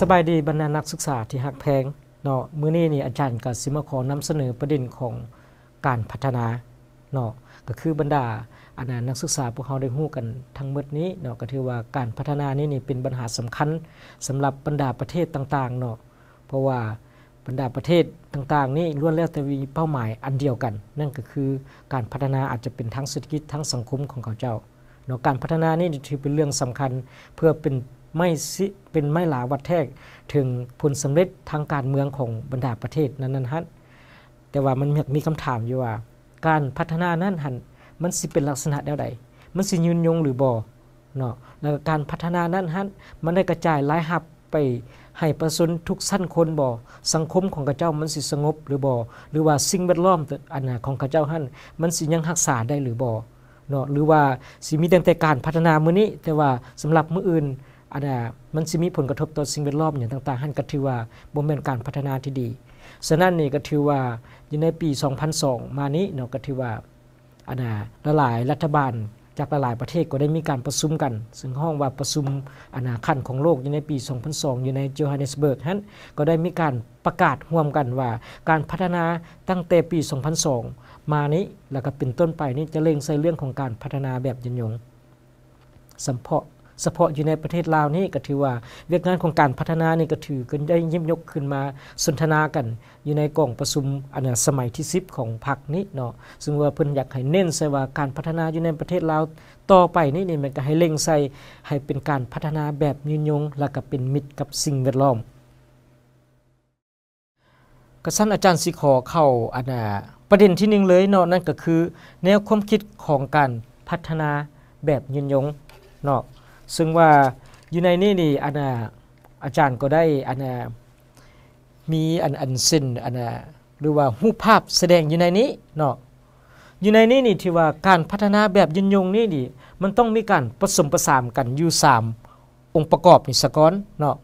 สบายดีบรรณานักศึกษาที่หักแพงเนาะมื้อนี้นี่อาจารย์กับสิมาขอนำเสนอประเด็นของการพัฒนาเนาะก็คือบรรดาอันนั้นนักศึกษาพวกเขาได้หู้กัน ทั้งหมดนี้เนาะก็ถือว่าการพัฒนานี่นี่เป็นปัญหาสำคัญ สำหรับบรรดาประเทศต่าง ๆเนาะเพราะว่าบรรดาประเทศต่างๆ นี่ล้วนแล้ว แต่มีเป้าหมายอันเดียวกัน นั่นก็คือการพัฒนาอาจจะเป็น ทั้งเศรษฐกิจทั้งสังคมของเขาเจ้าเนาะการพัฒนานี่ถือเป็นเรื่องสำคัญเพื่อเป็นไม่เป็นไม่หลาวัดแทกถึงผลสำเร็จทางการเมืองของบรรดาประเทศนั้นนันฮะแต่ว่ามันมีคำถามอยู่ว่า การพัฒนานั้นหันมันสิเป็นลักษณะแนวใดมันสิยืนยงหรือบอเนาะแล้วการพัฒนานั้นฮัมันได้กระจายหลายหับไปให้ประชนทุกสั้นคนบ่สังคมของกระเจ้ามันสิสงบหรือบ่หรือว่าสิ่งแวดล้อมอันของกระเจ้าหั่นมันสิยังรักษาได้หรือบ่เนาะหรือว่าสิมีแต่การพัฒนามื้อนี้ แต่ว่าสำหรับมื้ออื่นอานนะมันจะมีผลกระทบต่อสิ่งแวดล้อมอย่างต่างๆ หันก็ถือว่าบ่มเป็นการพัฒนาที่ดี ฉะนั้นนี่ก็ถือว่าอยู่ในปี 2002 มานี้เนาะก็ถือว่าอานนละหลายรัฐบาลจากหลายประเทศก็ได้มีการประชุมกัน ซึ่งห้องว่าประชุมอนาคันของโลกอยู่ในปี 2002 อยู่ในโจฮันเนสเบิร์กนั้นก็ได้มีการประกาศร่วมกันว่าการพัฒนาตั้งแต่ปี 2002 มานี้แล้วก็เป็นต้นไปนี้จะเล็งใส่เรื่องของการพัฒนาแบบยืนยงสัมเพาะเฉพาะอยู่ในประเทศลาวนี่ก็ถือว่า เวียกงานของการพัฒนานี่ก็ถือกันได้ยิมยกขึ้นมา สนทนากันอยู่ในกล่องประชุมอันสมัยที่สิบของพรรคนี้เนาะซึ่งว่าเพิ่นอยากให้เน้นใส่ว่าการพัฒนาอยู่ในประเทศลาวต่อไปนี่นี่มันก็ให้เล็งใส่ ให้เป็นการพัฒนาแบบยืนยง และก็เป็นมิตรกับสิ่งแวดล้อม กระสั้นอาจารย์สิขอเข้าอันประเด็นที่หนึ่งเลยเนาะนั่นก็คือแนวความคิดของการพัฒนาแบบยืนยงเนาะซึ่งว่าอยู่ในนี่นี่อันอาจารย์ก็ได้อันมีอันอันสินอันหรือว่าหูภาพแสดงอยู่ในนี้เนาะอยู่ในนี้นี่ที่ว่าการพัฒนาแบบยืนยงนี่นี่มันต้องมีการผสมประสานกัน อยู่สามองค์ประกอบนี่สะก้อนเนาะ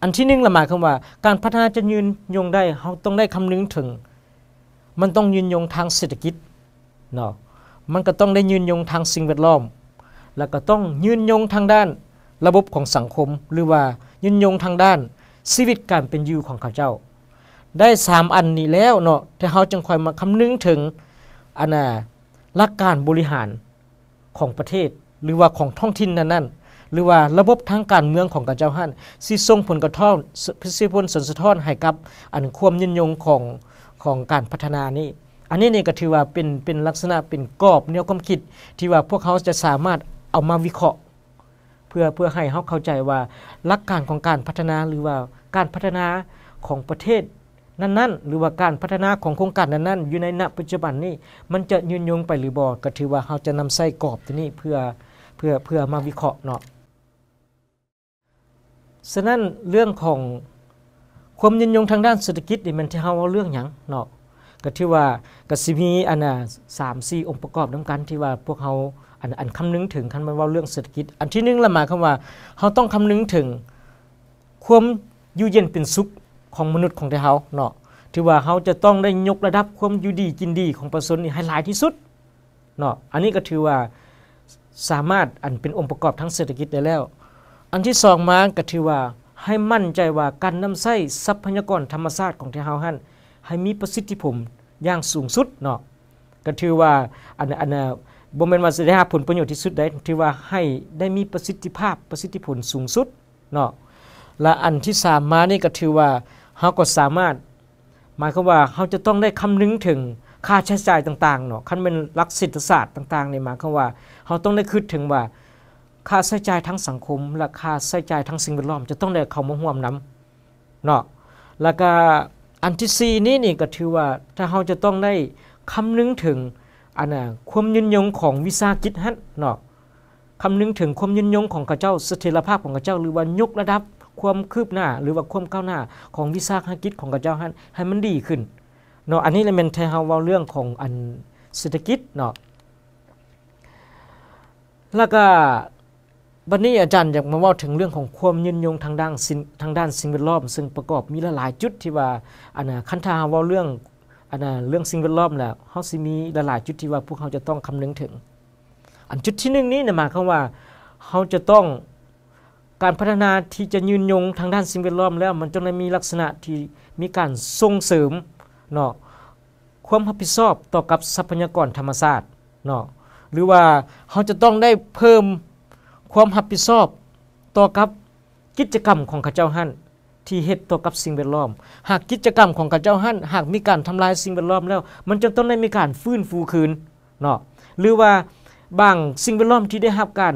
อันที่หนึ่งละหมายคือว่า การพัฒนาจะยืนยงได้เขาต้องได้คำนึงถึง มันต้องยืนยงทางเศรษฐกิจเนาะมันก็ต้องได้ยืนยงทางสิ่งแวดล้อมแล้วก็ต้องยืนยงทางด้าน ระบบของสังคม หรือว่ายืนยงทางด้านชีวิตการเป็นอยู่ของข้าเจ้า ได้3อันนี้แล้วเนาะที่เฮาจึงค่อยมาคำนึงถึงอันน่ะหลักการบริหารของประเทศ หรือว่าของท้องถิ่นนั้นนั่นหรือว่าระบบทางการเมืองของกัะเจ้าหันสิส่งผลกระทบสิผลสนสะท้อนให้กับ อันความยืนยงของของการพัฒนานี้ อันนี้นี่ก็ถือว่าเป็นเป็นลักษณะเป็นกรอบแนวความคิดที่ว่าพวกเขาจะสามารถเอามาวิเคราะห์ เพื่อเพื่อให้เขาเข้าใจว่าหลักการของการพัฒนาหรือว่าการพัฒนาของประเทศนั้นๆ หรือว่าการพัฒนาของโครงการนั้น ๆ อยู่ในณปัจจุบันนี้มันจะยืนยงไปหรือบ่ก็ถือว่าเราจะนำใส่กรอบที่นี้เพื่อเพื่อเพื่อมาวิเคราะห์เนาะฉะนั้นเรื่องของความยืนยงทางด้านเศรษฐกิจนี่มันที่เฮาเรื่องหยังเนาะก็ที่ว่าก็สิมีอันน่ะ3-4องค์ประกอบนำกันที่ว่าพวกเฮาอันอันคำนึงถึงคันมันว่าเรื่องเศรษฐกิจ อันที่หนึ่งละมาคำว่าเขาต้องคำนึงถึงความอยู่เย็นเป็นสุขของมนุษย์ของเขาเนาะที่ว่าเขาจะต้องได้ยกระดับความอยู่ดีกินดีของประชาชนให้หลายที่สุดเนาะ อันนี้ก็ถือว่าสามารถอันเป็นองค์ประกอบทั้งเศรษฐกิจได้แล้ว อันที่สองมาก็ถือว่าให้มั่นใจว่าการนำใช้ทรัพยากรธรรมชาติของเฮาหันให้มีประสิทธิผลอย่างสูงสุดเนาะ ก็ถือว่าอันอันบ่แม่นว่าสิได้หาผลประโยชน์ที่สุดได้ที่ว่าให้ได้มีประสิทธิภาพประสิทธิผลสูงสุดเนาะและอันที่สามานี่ก็ถือว่าเฮาก็สามารถหมายความว่าเฮาจะต้องได้คำนึงถึงค่าใช้จ่ายต่างๆเนาะคันเป็นหลักเศรษฐศาสตร์ต่างๆนี่หมายความว่าเฮาต้องได้คิดถึงว่าค่าใช้จ่ายทั้งสังคมและค่าใช้จ่ายทั้งสิ่งแวดล้อมจะต้องได้เข้ามาร่วมนำเนาะแล้วก็อันที่4นี้นี่ก็ถือว่าถ้าเฮาจะต้องได้คำนึงถึงอันน่ะความยืนยงของวิสาหกิจฮะเนาะคำนึงถึงความยืนยงของข้าเจ้าเสถิรภาพของข้าเจ้าหรือว่ายกระดับ ความคืบหน้า หรือว่าความก้าวหน้าของวิสาหกิจของข้าเจ้าฮะให้มันดีขึ้นเนาะอันนี้เลยเป็นไทเฮาเวาเรื่องของอันเศรษฐกิจเนาะแล้วก็วันนี้อาจารย์อยากมาว่าถึงเรื่องของความยืนยงทางด้านทางด้านสิ่งแวดล้อม ซึ่งประกอบมีหลายจุดที่ว่าอันคันทาว่าเรื่องอันนั้นเรื่องสิ่งแวดล้อมแล้วเขาสิมีหลายจุดที่ว่าพวกเขาจะต้องคำนึงถึง อันจุดที่หนึ่งนี้เนี่ยหมายความว่าเขาจะต้องการพัฒนาที่จะยืนยงทางด้านสิ่งแวดล้อม แล้ว มันจงมีลักษณะที่มีการส่งเสริมเนาะความรับผิดชอบต่อกับทรัพยากรธรรมชาติเนาะหรือว่าเขาจะต้องได้เพิ่มความรับผิดชอบต่อกับกิจกรรมของข้าเจ้าหั่นที่เฮ็ดต่อกับสิ่งแวดล้อม หากกิจกรรมของกระเจ้าหั่น หากมีการทำลายสิ่งแวดล้อมแล้ว มันจึงต้องได้มีการฟื้นฟูคืนเนาะ หรือว่าบางสิ่งแวดล้อมที่ได้รับการ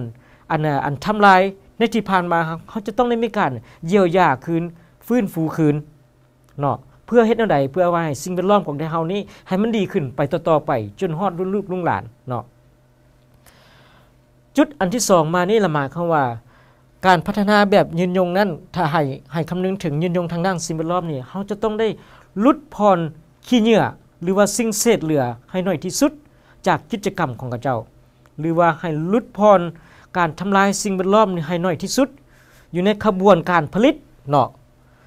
อันอันทำลายในที่ผ่านมาเขาจะต้องได้มีการ เยียวยาคืนฟื้นฟูคืนเนาะ เพื่อเฮ็ดแนวใดเพื่อว่าให้สิ่งแวดล้อมของเฮานี้ให้มันดีขึ้น ไปต่อๆไปจนฮอดรุ่นลูกลุนหลานเนาะ จุดอันที่ 2 มานี่ละหมายคำว่าการพัฒนาแบบยืนยงนั้นถ้าให้ให้คำนึงถึงยืนยงทางด้านสิ่งแวดล้อมนี่เขาจะต้องได้ลดพรขี้เหนื่อ หรือว่าสิ่งเศษเหลือให้น้อยที่สุดจากกิจกรรมของกระเจ้า หรือว่าให้ลดพรการทำลายสิ่งแวดล้อมนี่ให้น้อยที่สุด อยู่ในขบวนการผลิตเนาะ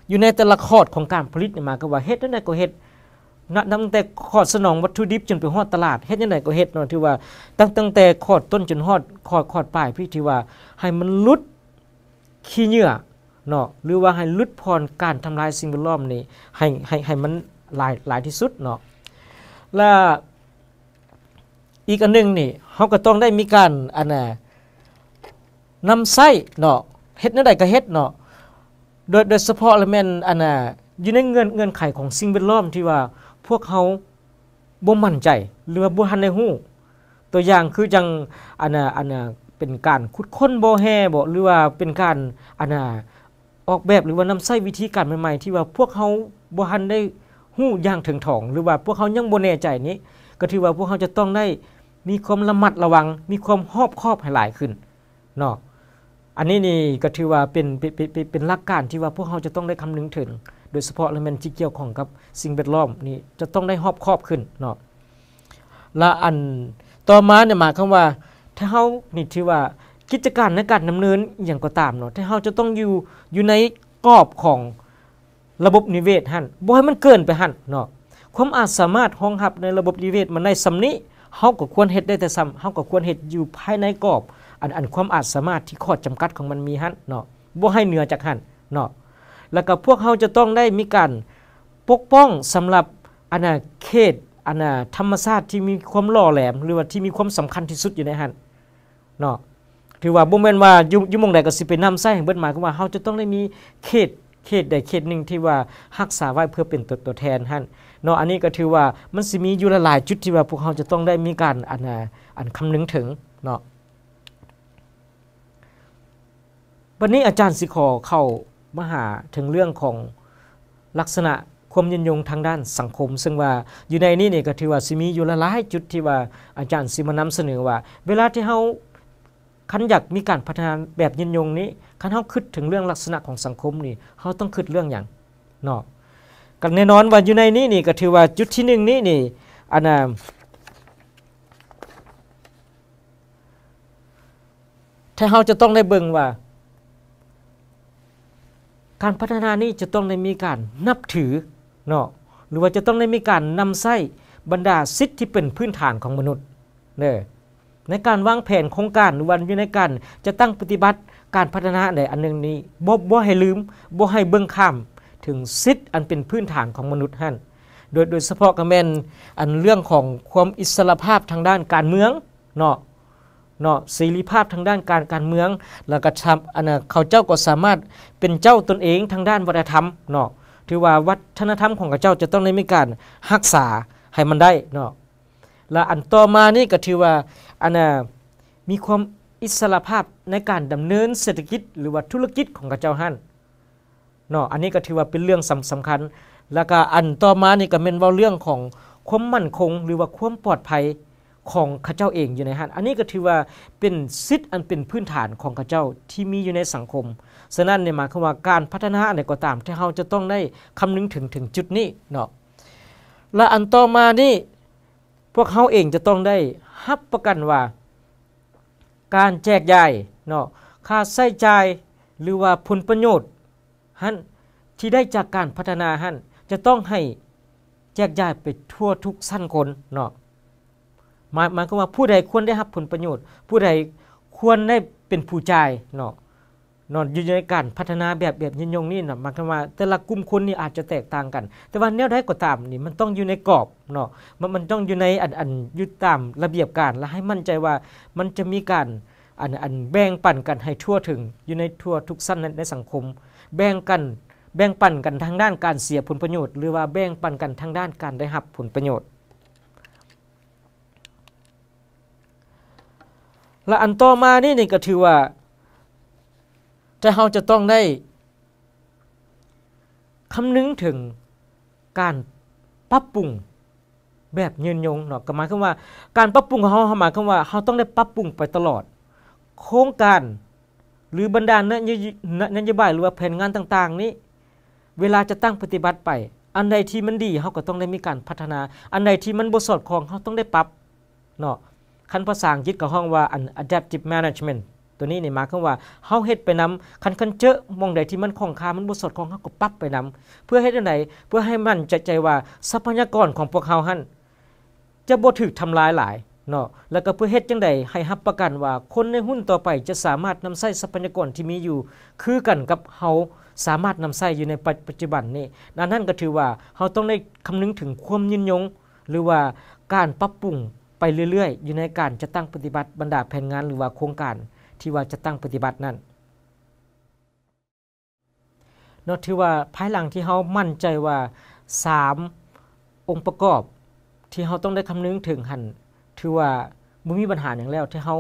อยู่ในแต่ละขอดของการผลิตมาก็ว่าเฮ็ดนั่นก็เฮ็ดนับตั้งแต่ขอดสนองวัตถุดิบ จนไปฮอดตลาดเฮ็ดยังไงก็เฮ็ดเนาะที่ว่าตั้งตั้งแต่ขอดต้นจนฮอดขอดขอดปลายพี่ที่ว่าให้มันลดขี้เหยื่อเนาะหรือว่าให้ลุดพรการทำลายสิ่งแวดล้อมนี่ให้ให้ให้มันหลายหลายที่สุดเนาะและอีกอันนึงนี่เขาก็ต้องได้มีการอันน่ะนำไส้เนาะเฮ็ดนั่นใดก็เฮ็ดเนาะโดยโดยเฉพาะละแม่นอันน่ะอยู่ในเงินเงินไขของสิ่งแวดล้อมที่ว่าพวกเขาบ่มั่นใจ หรือว่าบ่ทันได้ฮู้ตัวอย่างคือจังอันน่ะอันน่ะเป็นการคุดค้นบแห่บ่หรือว่าเป็นการอันนออกแบบหรือว่านำใช้วิธีการใหม่ ๆ ที่ว่าพวกเขาบ่ทันได้ฮู้อย่างถึงถ่อง หรือว่าพวกเขายังบ่แน่ใจนี้ ก็ถือว่าพวกเขาจะต้องได้มีความระมัดระวัง มีความรอบคอบให้หลายขึ้นเนาะอันนี้นี่ก็ถือว่าเป็นเป็นเป็นเป็นหลักการที่ว่าพวกเขาจะต้องได้คำนึงถึง โดยเฉพาะเรื่องที่เกี่ยวข้องกับสิ่งแวดล้อมนี่จะต้องได้รอบคอบขึ้นเนาะและอันต่อมาเนี่ยหมายความว่าถ้าเฮานี่ที่ว่ากิจการในการดำเนินอย่างก็ตามเนาะถ้าเฮาจะต้องอยู่อยู่ในกรอบของระบบนิเวศหั่นบ่ให้มันเกินไปหั่นเนาะความอาจสามารถรองรับในระบบนิเวศมันในสำนี้เฮาก็ควรเฮ็ดได้แต่ซำเฮาก็ควรเฮ็ดอยู่ภายในกรอบ อันอันความอาจสามารถที่ข้อจำกัดของมันมีหั่นเนาะบ่ให้เหนือจากหั่นเนาะแล้วก็พวกเฮาจะต้องได้มีการปกป้องสำหรับอาณาเขตอาณาธรรมชาติที่มีความหล่อแหลม หรือว่าที่มีความสำคัญที่สุดอยู่ในหั่นเนาะถือว่าบุ้ม็นว่ายุ่งยุ่มงใดก็สิเป็น้ำใส่เบิลหมายก็าว่าเขาจะต้องได้มีเขต เขตใดเขตหนึ่งที่ว่ารักษาไว้เพื่อเป็นตัวตัวแทนทั่นเนาะอันนี้ก็ถือว่ามันสิมีอยู่หลายจุดที่ว่าพวกเขาจะต้องได้มีการอันอันคำนึงถึงเนาะวันนี้อาจารย์สิขอเข้ามาหาถึงเรื่องของลักษณะความยินยงทางด้านสังคม ซึ่งว่าอยู่ในนี้นี่ก็ถือว่าสิมีอยู่หลายจุดที่ว่าอาจารย์สิมานำเสนอว่า เวลาที่เฮาคันอยากมีการพัฒนาแบบยินยงนี้ คันเขาคิดถึงเรื่องลักษณะของสังคมนี่เขาต้องคิดเรื่องอย่างเนาะกันแน่นอนว่าอยู่ในนี้นี่ ก็ถือว่าจุดที่หนึ่งนี้นี่อันน่ะถ้าเขาจะต้องได้เบิ่งว่า การพัฒนานี้จะต้องได้มีการ นับถือเนาะหรือว่าจะต้องได้มีการนำใส้บรรดาสิทธิที่เป็นพื้นฐานของมนุษย์เนี่ยในการวางแผนโครงการวันอยู่ในการจะตั้งปฏิบัติการพัฒนาใดอันหนึ่งนี้บ่บ่ให้ลืมบ่ให้เบื้องข้ามถึงสิทธิ์อันเป็นพื้นฐานของมนุษย์ทั่นโดยโดยเฉพาะก็แม่นอันเรื่องของความอิสระภาพทางด้านการเมืองเนาะเนาะเสรีภาพทางด้านการการเมือง แล้วก็ทำอันเขาเจ้าก็สามารถเป็นเจ้าตนเองทางด้านวัฒนธรรมเนาะถือว่าวัฒนธรรมของเขาเจ้าจะต้องได้มีการรักษาให้มันได้เนาะและอันต่อมานี่ก็ถือว่าอันน่มีความอิสระภาพในการดำเนินเศรษฐกิจหรือว่าธุรกิจของกระเจ้าหันเนาะอันนี้ก็ถือว่าเป็นเรื่องสำคัญ แล้วก็อันต่อมานี่ก็เป็นว่าเรื่องของความมั่นคงหรือว่าความปลอดภัยของข้าเจ้าเองอยู่ในหันอันนี้ก็ถือว่าเป็นสิทธิ์อันเป็นพื้นฐานของข้าเจ้าที่มีอยู่ในสังคม ฉะนั้นเนี่ยหมายความว่าการพัฒนาอะไรก็ตามที่เราจะต้องได้คำนึงถึงถึงจุดนี้เนาะและอันต่อมานี่พวกเขาเองจะต้องได้ฮับประกันว่า การแจกใหญ่เนาะค่าใช้จ่ายหรือว่าผลประโยชน์ฮันที่ได้จากการพัฒนาฮันจะต้องให้แจกใหญ่ไปทั่วทุกสั้นคนเนาะหมายหมายก็ว่าผู้ใดควรได้รับผลประโยชน์ ผู้ใดควรได้เป็นผู้จ่ายเนาะนอนอยู่ในการพัฒนาแบบแบบยินยงนี่นะมันก็ว่า แต่ละกลุ่มคนนี่อาจจะแตกต่างกัน แต่ว่าแนวใดก็ตามนี่มันต้องอยู่ในกรอบเนาะมันมันต้องอยู่ในอันอันยึดตามระเบียบการและให้มั่นใจว่ามันจะมีการอันอันแบ่งปันกันให้ทั่วถึงอยู่ในทั่วทุกสั้นในสังคมแบ่งกันแบ่งปันกันทางด้านการเสียผลประโยชน์หรือว่าแบ่งปันกันทางด้านการได้รับผลประโยชน์ และอันต่อมานี่นี่ก็ถือว่าต่เราจะต้องได้คำนึงถึงการปรับปรุงแบบยืนยงเนาะก็หมายคือว่าการปรับปรุงของเฮาหมายคือว่าเฮาต้องได้ปรับปรุงไปตลอด โครงการหรือบรรดานนโยบายหรือว่าแผนงานต่างๆ นี้ เวลาจะตั้งปฏิบัติไป อันใดที่มันดีเฮาก็ต้องได้มีการพัฒนา อันใดที่มันบ่สอดคล้องเฮาต้องได้ปรับเนาะคันภาษาอังกฤษก็ห้องว่า adaptive management ตัวนี้นี่มาควาว่าเฮาเฮ็ดไปนำคันคันเจอะมองใดที่มันของคามันบ่สดของเฮาก็ปั๊บไปนำ เพื่อเฮ็ดจังได๋เพื่อให้มั่นใจใจว่าทรัพยากรของพวกเฮาหั่นจะบ่ถูกทำลายหลายเนาะแล้วก็เพื่อเฮ็ดจังได๋ให้รับประกันว่าคนในหุ้นต่อไปจะสามารถนำใช้ทรัพยากรที่มีอยู่ คือกันกับเฮาสามารถนำใช้อยู่ในปัจจุบันนี้ดังนั้นก็ถือว่าเฮาต้องได้คำนึงถึงความยืนยงหรือว่าการปรับปรุงไปเรื่อยๆ อยู่ในการจะตั้งปฏิบัติบรรดาแผนงานหรือว่าโครงการที่ว่าจะตั้งปฏิบัตินั่นนากที่ว่าภายหลังที่เขามั่นใจว่า3องค์ประกอบที่เขาต้องได้คำนึงถึงหันถือว่าบ่มีปัญหาอย่างแล้ว ที่เขา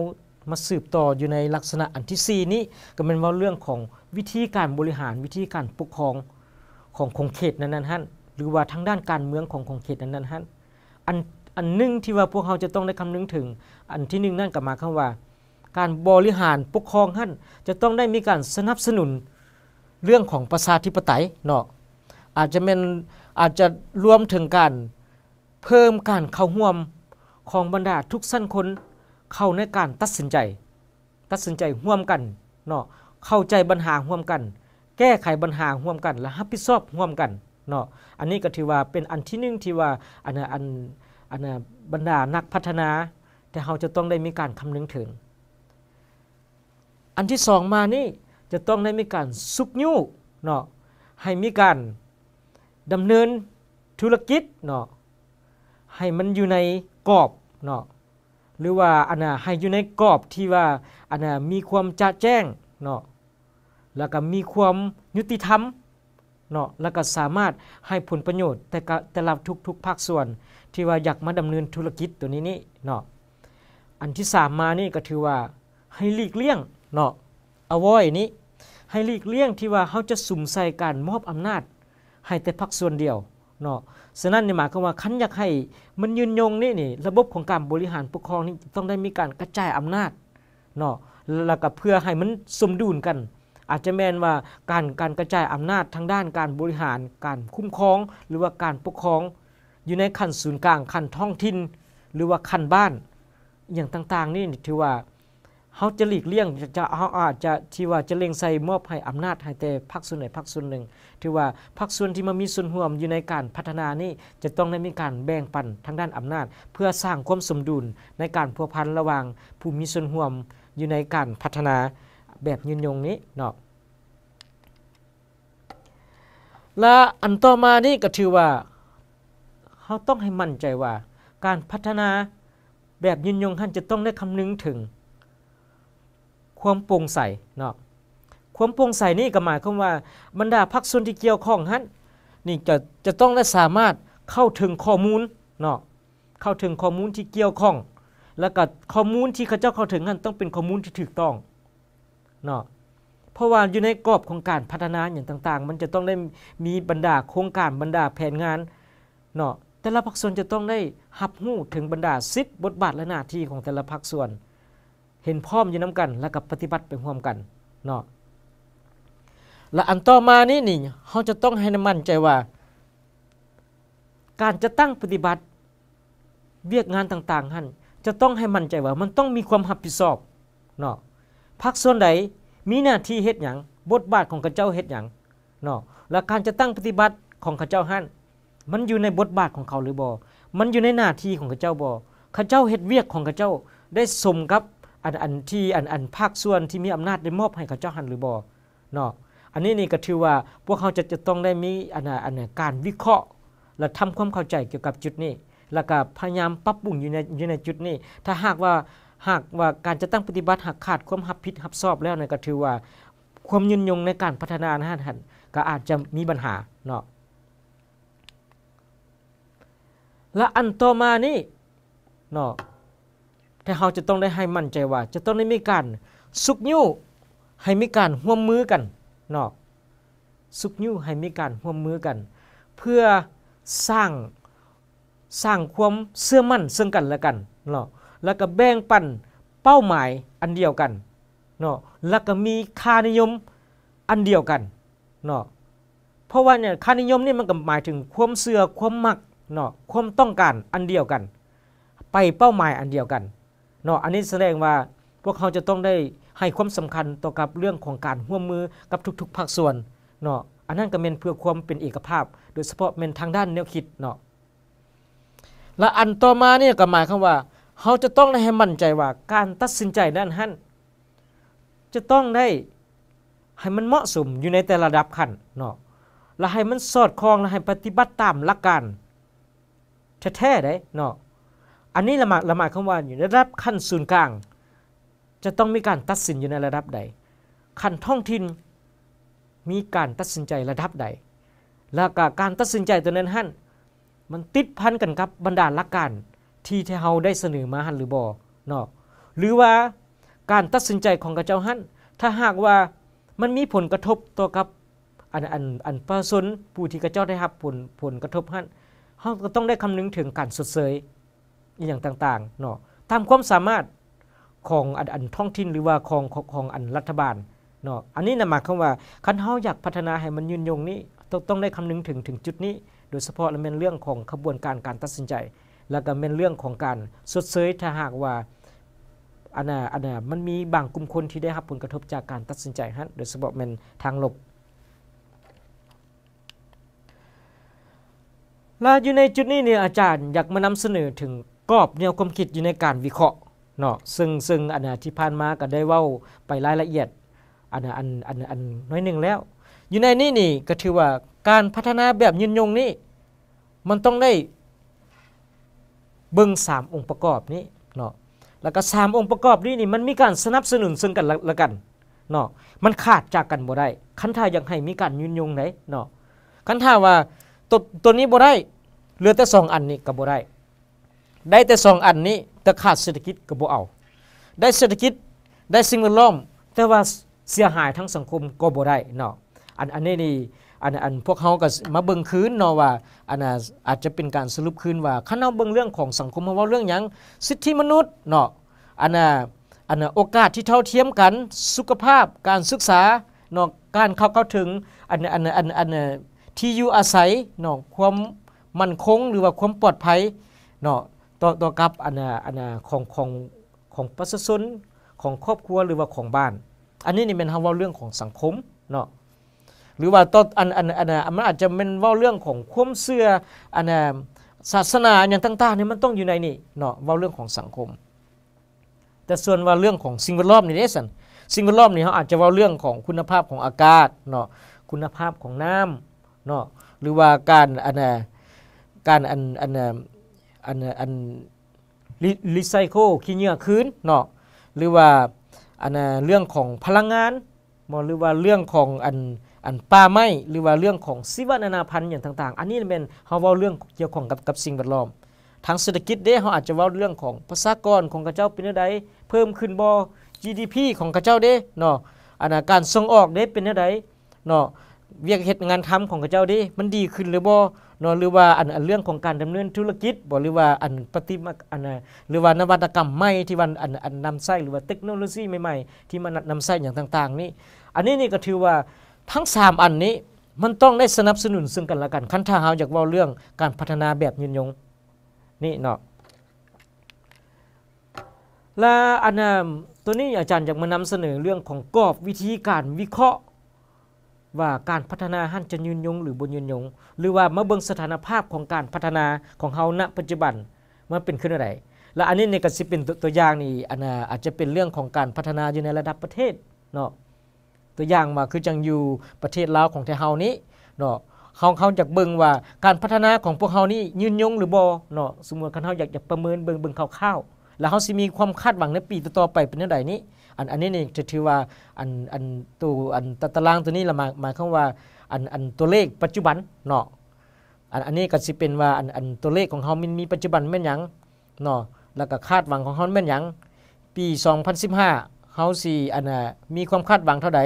มาสืบต่ออยู่ในลักษณะอันที่สี่นี้ก็เป็นว่าเรื่องของวิธีการบริหาร วิธีการปกครองของของเขตนั้นๆั่านหรือว่าทางด้านการเมืองของของเขตนั้นๆั่านอันอันนึงที่ว่าพวกเขาจะต้องได้คำนึงถึง อันที่หนึ่งนั่นก็มาคำว่าการบริหารปกครองท่านจะต้องได้มีการสนับสนุนเรื่องของประชาธิปไตยเนาะ อาจจะเป็นอาจจะรวมถึงการเพิ่มการเข้าห่วมของบรรดาทุกสั้นคนเข้าในการตัดสินใจ ตัดสินใจห่วมกันเนาะ เข้าใจปัญหาห่วมกัน แก้ไขปัญหาห่วมกัน และรับผิดชอบห่วมกันเนาะ อันนี้ก็ถือว่าเป็นอันที่หนึ่งที่ว่าอันอันอันบรรดานักพัฒนา แต่เราจะต้องได้มีการคำนึงถึงอันที่สองมานี่จะต้องได้มีการซุกยุเนาะให้มีการดำเนินธุรกิจเนาะให้มันอยู่ในกรอบเนาะหรือว่าอันน่ะให้อยู่ในกรอบที่ว่าอันน่ะมีความจะแจ้งเนาะแล้วก็มีความยุติธรรมเนาะแล้วก็สามารถให้ผลประโยชน์แต่แต่ละทุกทุกภาคส่วน ที่ว่าอยากมาดำเนินธุรกิจตัวนี้นี่เนาะอันที่สามมานี่ก็ถือว่าให้หลีกเลี่ยงเนาะเอาไว้นี้ให้หลีกเลี่ยงที่ว่าเขาจะสุ่มใส่การมอบอำนาจ ให้แต่พักส่วนเดียวเนาะฉะนั้นในหมายความว่าคันอยากให้มันยืนยงนี่นี่ระบบของการบริหารปกครอง นี่ต้องได้มีการกระจายอำนาจเนาะแล้วก็เพื่อให้มันสมดุลกัน อาจจะแมนว่าการการกระจายอำนาจทางด้านการบริหารการคุ้มครอง หรือว่าการปกครองอยู่ในขั้นศูนย์กลาง ขั้นท้องถิ่น หรือว่าขั้นบ้านอย่างต่าง ๆนี่ถือว่าเขาจะหลีกเลี่ยงจะเขาอาจจะที่ว่าจะเล็งใส่มอบให้อำนาจ ให้แต่พักส่วนไหนพักส่วนหนึ่งที่ว่าพักส่วนที่มามีส่วนห่วม อยู่ในการพัฒนานี่จะต้องได้มีการแบ่งปันทางด้านอำนาจ เพื่อสร้างความสมดุลในการพัวพันระหว่างผู้มีส่วนห่วมอยู่ในการพัฒนาแบบยืนยงนี้เนาะ และอันต่อมานี่ก็ถือว่าเขาต้องให้มั่นใจว่า การพัฒนาแบบยืนยงท่านจะต้องได้คำนึงถึงความโปร่งใสเนาะความโปร่งใสนี่ก็หมายความว่าบรรดาพักส่วนที่เกี่ยวข้องฮั้นนี่จะจะต้องได้สามารถเข้าถึงข้อมูลเนาะเข้าถึงข้อมูลที่เกี่ยวข้องแล้วก็ข้อมูลที่เขาเจ้าเข้าถึงนั้นต้องเป็นข้อมูลที่ถูกต้องเนาะเพราะว่าอยู่ในกรอบของการพัฒนาอย่างต่าง ๆ มันจะต้องได้มีบรรดาโครงการบรรดาแผนงานเนาะแต่ละภาคส่วนจะต้องได้หับหู้ถึงบรรดาสิทธิบทบาทและหน้าที่ของแต่ละภาคส่วนเห็นพร้อมอยู่น้ากันแล้วกับปฏิบัติไปร่วมกันเนาะ และอันต่อมานี่นี่เขาจะต้องให้น้ำมันใจว่า การจะตั้งปฏิบัติเวียกงานต่าง ๆ หันจะต้องให้มั่นใจว่า มันต้องมีความรับผิดชอบเนาะพักส่วนใดมีหน้าที่เฮ็ดหยังบทบาทของข้าเจ้าเฮ็ดหยังเนาะและการจะตั้งปฏิบัติของข้าเจ้าหันมันอยู่ในบทบาทของเขาหรือบอมันอยู่ในหน้าที่ของข้าเจ้าบอข้าเจ้าเฮ็ดเวียกของข้าเจ้าได้สมกับอันอันที่อันอันภาคส่วนที่มีอำนาจได้มอบให้กับเจ้าหันหรือบ่เนาะอันนี้นี่ก็ถือว่า พวกเขาจะจะต้องได้มีอันอันการวิเคราะห์ และทำความเข้าใจเกี่ยวกับจุดนี้ แล้วก็พยายามปรับปรุงอยู่ในอยู่ในจุดนี้ ถ้าหากว่าหากว่าการจะตั้งปฏิบัติหากขาดความหับผิดหับชอบแล้วนั่นก็ถือว่าความยืนยงในการพัฒนาหาหันก็อาจจะมีปัญหาเนาะและอันต่อ มานี่เนาะแต่เขาจะต้องได้ให้มั่นใจว่า จะต้องได้มีการสุกยิ้วให้มีการห่วมมือกันนอกสุกยิ้วให้มีการห่วมมือกัน เพื่อสร้างสร้างความเสื่อมั่นซึ่งกันและกันเนาะแล้วก็แบ่งปันเป้าหมายอันเดียวกันเนาะแล้วก็มีค่านิยมอันเดียวกันเนาะเพราะว่าเนี่ยค่านิยมนี่มันก็หมายถึงความเสื่อความมักเนาะความต้องการอันเดียวกัน ไปเป้าหมายอันเดียวกันเนาะอันนี้แสดงว่าพวกเขาจะต้องได้ให้ความสำคัญต่อกับเรื่องของการห่วมมือกับทุกๆภาคส่วนเนาะอันนั้นก็เป็นเพื่อความเป็นเอกภาพ โดยเฉพาะเป็นทางด้านแนวคิดเนาะและอันต่อมาเนี่ยก็หมายความว่า เขาจะต้องได้ให้มั่นใจว่า การตัดสินใจด้านหันจะต้องได้ให้มันเหมาะสมอยู่ในแต่ระดับขั้นเนาะและให้มันสอดคล้องและให้ปฏิบัติตามหลักการแท้ๆได้เนาะอันนี้ละหมาดละหมาดคำว่าอยู่ในระดับขั้นศูนย์กลาง จะต้องมีการตัดสินอยู่ในระดับใดขั้นท้องถิ่นมีการตัดสินใจระดับใด แล้วก็การตัดสินใจตัวนั้นหั่น มันติดพันกันกับบรรดาหลักการที่ที่เฮาได้เสนอมาหั่นหรือบ่เนาะหรือว่าการตัดสินใจของกระเจ้าหั่นถ้าหากว่ามันมีผลกระทบต่อกับอันอันอันประชาชนผู้ที่กระเจ้าได้รับผลผลกระทบหั่นเฮาก็ต้องได้คำนึงถึงการสดเสยอย่างต่างๆเนาะตามความสามารถของอันท้องถิ่นหรือว่าของของอันรัฐบาลเนาะอันนี้นะหมายความว่าคันเฮาอยากพัฒนาให้มันยืนยงนี้ต้องต้องได้คำนึงถึงถึงจุดนี้ โดยเฉพาะและเป็นเรื่องของขบวนการการตัดสินใจ แล้วก็เป็นเรื่องของการ สดเซยถ้าหากว่าอันน่ะอันน่ะมันมีบางกลุ่มคนที่ได้รับผลกระทบจากการตัดสินใจฮะโดยเฉพาะเป็นทางลบแลาอยู่ในจุดนี้เนี่ยอาจารย์อยากมานำเสนอถึงกรอบแนวความคิดอยู่ในการวิเคราะห์เนาะซึ่งซึ่งอันที่ผ่านมาก็ได้เว้าไปรายละเอียดอันอันอันอันน้อยหนึ่งแล้ว อยู่ในนี้นี่ก็ถือว่าการพัฒนาแบบยืนยงนี้มันต้องได้เบิ่งสามองค์ประกอบนี้เนาะแล้วก็สามองค์ประกอบนี้นี่มันมีการสนับสนุนซึ่งกันและกันเนาะมันขาดจากกันบ่ได้คันถ้ายังให้มีการยืนยงไหนเนาะคันถ้าว่าตัวตัวนี้บ่ได้เหลือแต่สองอันนี้ก็บ่ไดได้แต่สองอันนี้แต่ขาดเศรษฐกิจกับ่เอา ได้เศรษฐกิจได้สิ่งแวดล้อมแต่ว่าเสียหายทั้งสังคมก็บ่ได้เนาะอันอันนี้นี่อันอันพวกเขาก็มาเบิ่งคืนเนาะว่าอันอาจจะเป็นการสรุปคืนว่าข้าเนาเบิ่งเรื่องของสังคมมาว่าเรื่องหยังสิทธิมนุษย์เนาะอันน่ะอันน่ะโอกาสที่เท่าเทียมกันสุขภาพการศึกษาเนาะการเข้าเข้าถึงอันอันอันอันที่อยู่อาศัยเนาะความมั่นคงหรือว่าความปลอดภัยเนาะต่อต่อกับอันน่ะอันน่ะของของของประชาชนของครอบครัวหรือว่าของบ้าน อันนี้นี่เป็นเฮาเว้าเรื่องของสังคมเนาะหรือว่าต้นอันอันอันมันอาจจะเป็นเว้าเรื่องของความเสื่ออันน่ะศาสนาอย่างต่างๆนี่มันต้องอยู่ในนี่เนาะเว้าเรื่องของสังคม แต่ส่วนว่าเรื่องของสิ่งแวดล้อมนี่เด้สันสิ่งแวดล้อมนี่เฮาอาจจะเว้าเรื่องของคุณภาพของอากาศเนาะคุณภาพของน้ำเนาะหรือว่าการอันน่ะการอันอันอันอันรีไซเคิลขี้เหงื่อคืนเนาะหรือว่าอันเรื่องของพลังงานหรือว่าเรื่องของอันอันป่าไม้หรือว่าเรื่องของสิวนานาพันธุ์อย่างต่าง ๆ อันนี้เป็นเขาว่าเรื่องเกี่ยวข้องกับกับสิ่งแวดล้อมทางเศรษฐกิจเด้เขาอาจจะว่าเรื่องของประชากรของกระเจ้าเป็นไดเพิ่มขึ้นบ่ GDP ของกระเจ้าเด้เนาะอันการส่งออกเด้เป็นไดเนาะเวียกเหตุงานทำของกระเจ้าเด้มันดีขึ้นหรือบ่เนาะหรือว่าอันเรื่องของการดำเนินธุรกิจบหรือว่าอันปฏิมาอันหรือว่านวัตกรรมใหม่ ที่วันอันอันนำใส่หรือว่าเทคโนโลยีใหม่ๆที่มันนำใส่อย่างต่างๆ นี่อันนี้นี่ก็ถือว่าทั้ง 3 อันนี้มันต้องได้สนับสนุนซึ่งกันและกันคันถ้าเฮาอยากเว้าเรื่องการพัฒนาแบบยืนยงนี่เนาะ และอันตัวนี้อาจารย์อยากมานำเสนอเรื่องของกรอบวิธีการวิเคราะห์ว่าการพัฒนาหั่นจะยืนยง หรือบนยืนยง หรือว่ามาเบิ่งสถานภาพของการพัฒนาของเฮาณปัจจุบันมันเป็นขึ้นอะไรและอันนี้ในกสิเป็นตัวอย่างนี่อันอาจจะเป็นเรื่องของการพัฒนาอยู่ในระดับประเทศเนาะตัวอย่างมาคือจังอยู่ ประเทศลาวของไทยเฮานี้เนาะเขาเขาอยากเบิ่งว่าการพัฒนาของพวกเฮานี่ยืนยง หรือบ่เนาะสมมติคันเฮาอยากจะประเมินเบิ่งเบิ่งคร่าวๆแล้วเฮาสิมีความคาดหวังในปีต่อๆไปเป็นเท่าร่นี้อันอันนี้นี่จะถือว่าอันอันตัวอันตารางตัวนี้ละมาหมายความว่าอันอันตัวเลขปัจจุบันเนาะอันอันนี้ก็สิเป็นว่าอันอันตัวเลขของเฮามินมีปัจจุบันแม่นหยังเนาะแล้วก็คาดหวังของเฮาแม่นหยังปี 2015เฮาสิอันน่ะมีความคาดหวังเท่าใด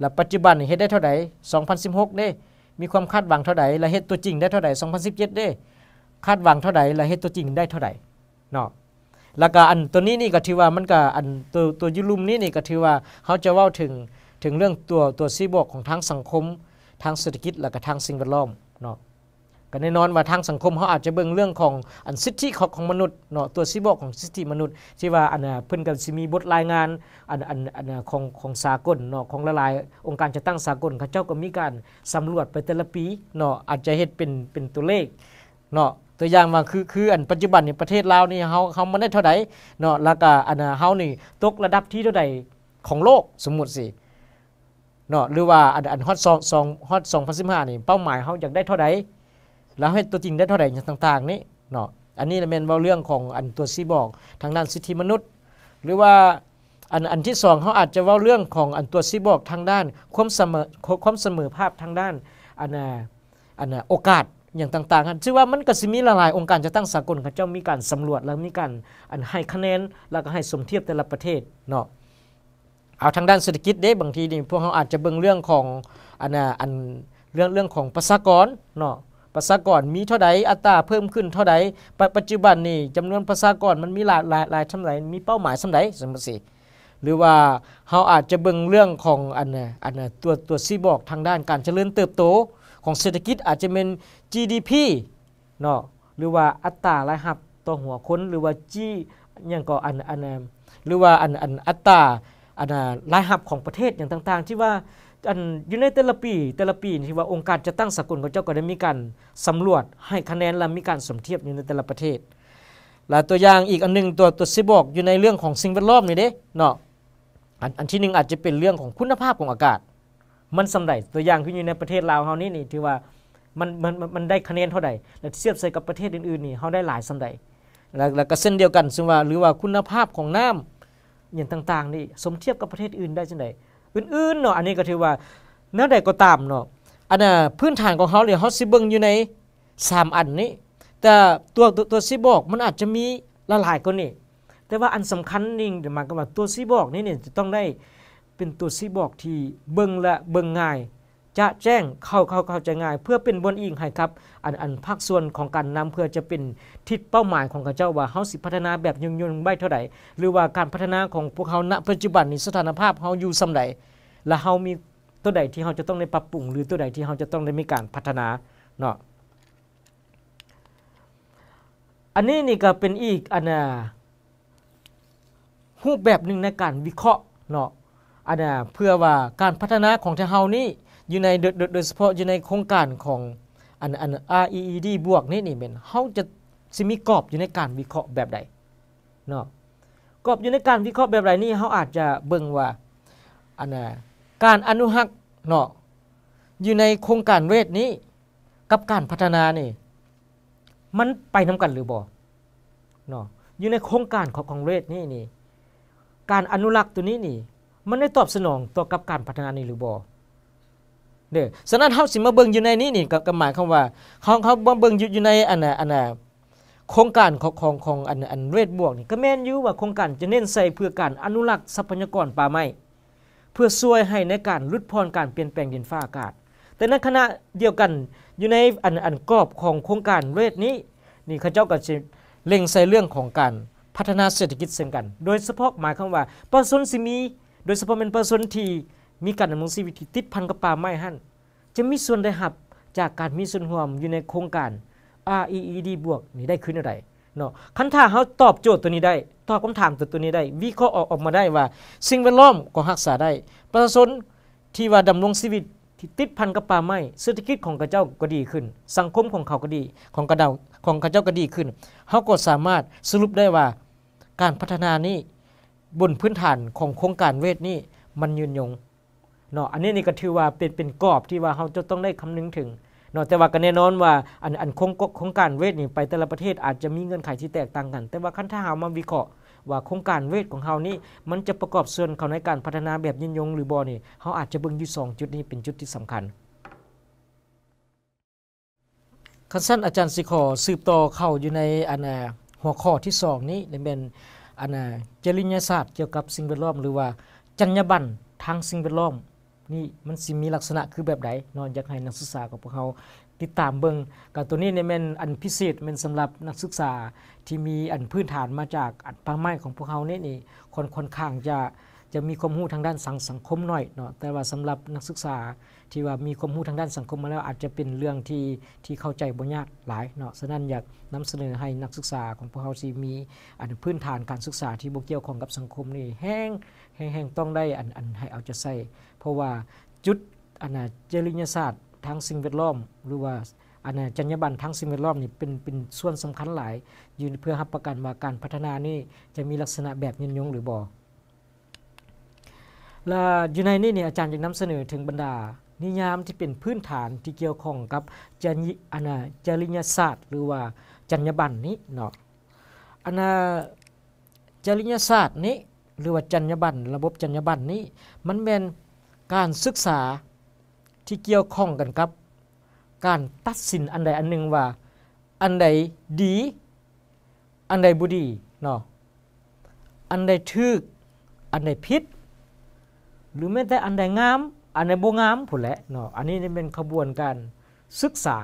แล้วปัจจุบันเฮ็ดได้เท่าใด2016เด้มีความคาดหวังเท่าใดและเฮ็ดตัวจริงได้เท่าใด2017เด้ คาดหวังเท่าใดและเฮ็ดตัวจริงได้เท่าใดเนาะแล้วก็อันตัวนี้นี่ก็ถือว่ามันก็อันตัวตัวยุลุมนี้นี่ก็ถือว่าเขาจะว่าถึงถึงเรื่องตัวตัวซีบวกของทางสังคมทางเศรษฐกิจ แล้วก็ทางสิ่งแวดล้อมเนาะก็แน่นอนว่าทางสังคมเขาอาจจะเบิ่งเรื่องของอันสิทธิของของมนุษย์เนาะตัวซีบอกของสิทธิมนุษย์ที่ว่าอันเพิ่นกับสิมีบทรายงานอันอันอันของของสากลเนาะของละลายองค์การจะตั้งสากล เขาเจ้าก็มีการสำรวจไปแต่ละปีเนาะอาจจะเฮ็ดเป็นเป็นตัวเลขเนาะตัวอย่างว่าคือคืออันปัจจุบันเนี่ยประเทศลาวนี่เขาเขามันได้เท่าไหร่เนาะแล้วก็อันเขานี่ตกระดับที่เท่าไหร่ของโลกสมมติสิเนาะหรือว่าอันอันฮอตองฮอตองพันสิบห้านี่เป้าหมายเขาอยากได้เท่าไหร่แล้วให้ตัวจริงได้เท่าไหใงต่างๆนี่เนาะอันนี้แม่นเว้าเรื่องของอันตัวซีบอกทางด้านสิทธิมนุษย์ หรือว่าอันอันที่สองเขาอาจจะเว่าเรื่องของอันตัวซีบอกทางด้านความเสมอความเสมอภาพทางด้านอันอันโอกาสอย่างต่างๆกันชื่อว่ามันก็สิมีหลายองค์การจะตั้งสากลเขาเจ้ามีการสำรวจแล้วมีการอันให้คะแนนแล้วก็ให้สมเทียบแต่ละประเทศเนาะ เอาทางด้านเศรษฐกิจเด้บางทีนี่พวกเขาอาจจะเบิ่งเรื่องของอันอันเรื่องเรื่องของประชากรเนาะประชากรมีเท่าใดอัตราเพิ่มขึ้นเท่าใดปัจจุบันนี่จำนวนประชากรมันมีหลายหลายหลายเท่าไหร่มีเป้าหมายเท่าไหร่สมมติหรือว่าเขาอาจจะเบิ่งเรื่องของอันอันตัวตัวซีบอกทางด้านการเจริญเติบโตของเศรษฐกิจอาจจะเป็น GDP เนาะหรือว่าอัตรารายรับต่อหัวคน หรือว่า G อย่างก็อันอันหรือว่าอันอันอัตราอันรายรับของประเทศอย่างต่างๆ ที่ว่าอันอยู่ในแต่ละปีแต่ละปีที่ว่าองค์การจะตั้งสกุลของเจ้าก็ได้มีการสำรวจให้คะแนนและมีการสมเทียบอยู่ในแต่ละประเทศ และตัวอย่างอีกอันนึงตัวตัวซิบอกอยู่ในเรื่องของสิ่งแวดล้อมนี่เด้เนาะอันอันที่หนึ่งอาจจะเป็นเรื่องของคุณภาพของอากาศ มันสำไรตัวอย่างที่อยู่ในประเทศลาวเฮานี่นี่ที่ว่ามันมันมันได้คะแนนเท่าใดแล้วเทียบใส่กับประเทศอื่นๆนี่เขาได้หลายสำใดแล้วก็เส้นเดียวกันซึ่งว่าหรือว่าคุณภาพของน้ำอย่างต่างๆนี่สมเทียบกับประเทศอื่นได้จ่นใดอื่นๆเนาะอันนี้ก็ถือว่านนวใดก็ตามเนาะอันน่ะพื้นฐานของเขาเนี่ยเขาซิเบิงอยู่ใน 3 อันนี้ แต่ตัวตัวซีบอกมันอาจจะมีละหลายกว่านี้แต่ว่าอันสำคัญนี่มาก็ว่าตัวซีบอกนี่เนี่ยจะต้องได้เป็นตัวซีบอกที่เบิ่งและเบิ่งง่ายจะแจ้งเข้า เข้า เข้าใจง่ายเพื่อเป็นบนอิงให้ครับ อันอันภาคส่วนของการนำเพื่อจะเป็นทิศเป้าหมายของข้าเจ้าว่าเฮาสิพัฒนาแบบยุ่งยุ่งไปเท่าไหร่หรือว่าการพัฒนาของพวกเฮาณปัจจุบันนี้สถานภาพเฮาอยู่สำไหนและเฮามีตัวใดที่เฮาจะต้องได้ปรับปรุง หรือตัวใดที่เฮาจะต้องได้มีการพัฒนาเนาะอันนี้นี่ก็เป็นอีกอันนาะรูปแบบหนึ่งในการวิเคราะห์เนาะอันนาเพื่อว่าการพัฒนาของเฮานี่อยู่ในโดยเฉพาะอยู่ในโครงการของอันอัน REED บวกนี่นี่เป็นเขาจะสมีกรอบอยู่ในการวิเคราะห์แบบใดเนาะ กรอบอยู่ในการวิเคราะห์แบบใดนี่เขาอาจจะเบิ่งว่าอันการอนุรักษ์เนาะอยู่ในโครงการเวทนี้กับการพัฒนานี่ มันไปนำกันหรือบ่เนาะอยู่ในโครงการของของเวทนี่นี่ การอนุรักษ์ตัวนี้นี่ มันได้ตอบสนองต่อกับการพัฒนานี่หรือบ่เด้อฉะนั้นเขาสิมาเบิ่งอยู่ในนี้นี่ก็หมายความว่าเขาเขาเบิ่งอยู่ในอันน่ะอันน่ะโครงการของของของอันอันเรทบวกนี่ก็แม่นอยู่ว่าโครงการจะเน้นใส่เพื่อการอนุรักษ์ทรัพยากรป่าไม้เพื่อช่วยให้ในการลดพรการเปลี่ยนแปลงดินฟ้าอากาศ แต่ในขณะเดียวกันอยู่ในอันอันกรอบของโครงการเรทนี้ นี่เขาเจ้าก็จะเล็งใส่เรื่องของการพัฒนาเศรษฐกิจเช่นกัน โดยเฉพาะหมายความว่าประชาชนสิมี โดยเฉพาะเป็นประชาชนที่มีการดำรงชีวิตที่ติดพันกับป่าไม้หั่น จะมีส่วนได้หับจากการมีส่วนร่วมอยู่ในโครงการ REED บวก นี่ได้ขึ้นอะไรเนาะคันถ้าเฮาตอบโจทย์ตัวนี้ได้ ตอบคำถามตัวตัวนี้ได้ วิเคราะห์ออกออกมาได้ว่าสิ่งแวดล้อมก็รักษาได้ ประชาชนที่ว่าดำรงชีวิตที่ติดพันกับป่าไม้เศรษฐกิจของกระเจ้าก็ดีขึ้น สังคมของเขาก็ดี ของกระเดาของกระเจ้าก็ดีขึ้นเฮาก็สามารถสรุปได้ว่า การพัฒนานี้บนพื้นฐานของโครงการเวทนี้มันยืนยงเนาะ อันนี้นี่ก็ถือว่าเป็นเป็นกรอบที่ว่าเขาจะต้องได้คำนึงถึงเนาะ แต่ว่าก็แน่นอนว่าอันอันคงคงการเวทนี่ไปแต่ละประเทศอาจจะมีเงื่อนไขที่แตกต่างกัน แต่ว่าขั้นถ้าหามาวิเคราะห์ ว่าโครงการเวทของเฮานี่มันจะประกอบส่วนเขาในการพัฒนาแบบยินยง หรือบอนี่เฮาอาจจะเบิ่งอยู่2 จุดนี้เป็นจุดที่สำคัญคันสั้นอาจารย์สิขอสืบต่อเข้าอยู่ในอันหัวข้อที่ 2 นี้ได้เป็นอันจริยศาสตร์ เกี่ยวกับสิ่งแวดล้อมหรือว่าจรรยาบรรณทางสิ่งแวดล้อมนี่มันสิมีลักษณะคือแบบใดนอนอยากให้นักศึกษาของพวกเขา ติดตามเบิงกับตัวนี้เนี่ยเันอันพิเศษเันสำหรับนักศึกษา ที่มีอันพื้นฐานมาจากอันปางไม้ของพวกเขาเนี่ยนี่ คนค่อนข้างจะจะมีความรู้ทางด้านสังสังคมหน่อยเนาะแต่ว่าสำหรับนักศึกษาที่ว่ามีความรู้ทางด้านสังคมมาแล้วอาจจะเป็นเรื่องที่ที่เข้าใจบ่ยากหลายเนาะฉะนั้นอยากนำเสนอให้นักศึกษาของพวกเฮาสิมีอันพื้นฐานการศึกษาที่บ่เกี่ยวข้องกับสังคมนี่แห้งแห้งต้องได้อันอันให้เอาจะใส่เพราะว่าจุดอันน่ะจริยศาสตร์ทางสิ่งแวดล้อม หรือว่าอันน่ะจรรยาบรรณทั้งสิ่งแวดล้อมนี่เป็นเป็นส่วนสำคัญหลายยืนเพื่อรับประกันว่าการพัฒนานี่จะมีลักษณะแบบยืนยงหรือบ่และอยู่ในนี้เนี่ยอาจารย์ยังนำเสนอถึงบรรดา นิยามที่เป็นพื้นฐานที่เกี่ยวข้องกับจรญอันจริยศาสตร์หรือว่าจัญญบันนี้เนาะอันจริยศาสตร์นี้ หรือว่าจัญญบันระบบจัญญบันนี้ มันเป็นการศึกษาที่เกี่ยวข้องกันกับ การตัดสินอันใดอันหนึ่งว่า อันใดดี อันใดบุดีเนาะอันใดทึกอันใดพิษหรือแม้แต่อันใดงามอันใดบ่งามผุแหละเนาะอันนี้เป็นขบวนการศึกษา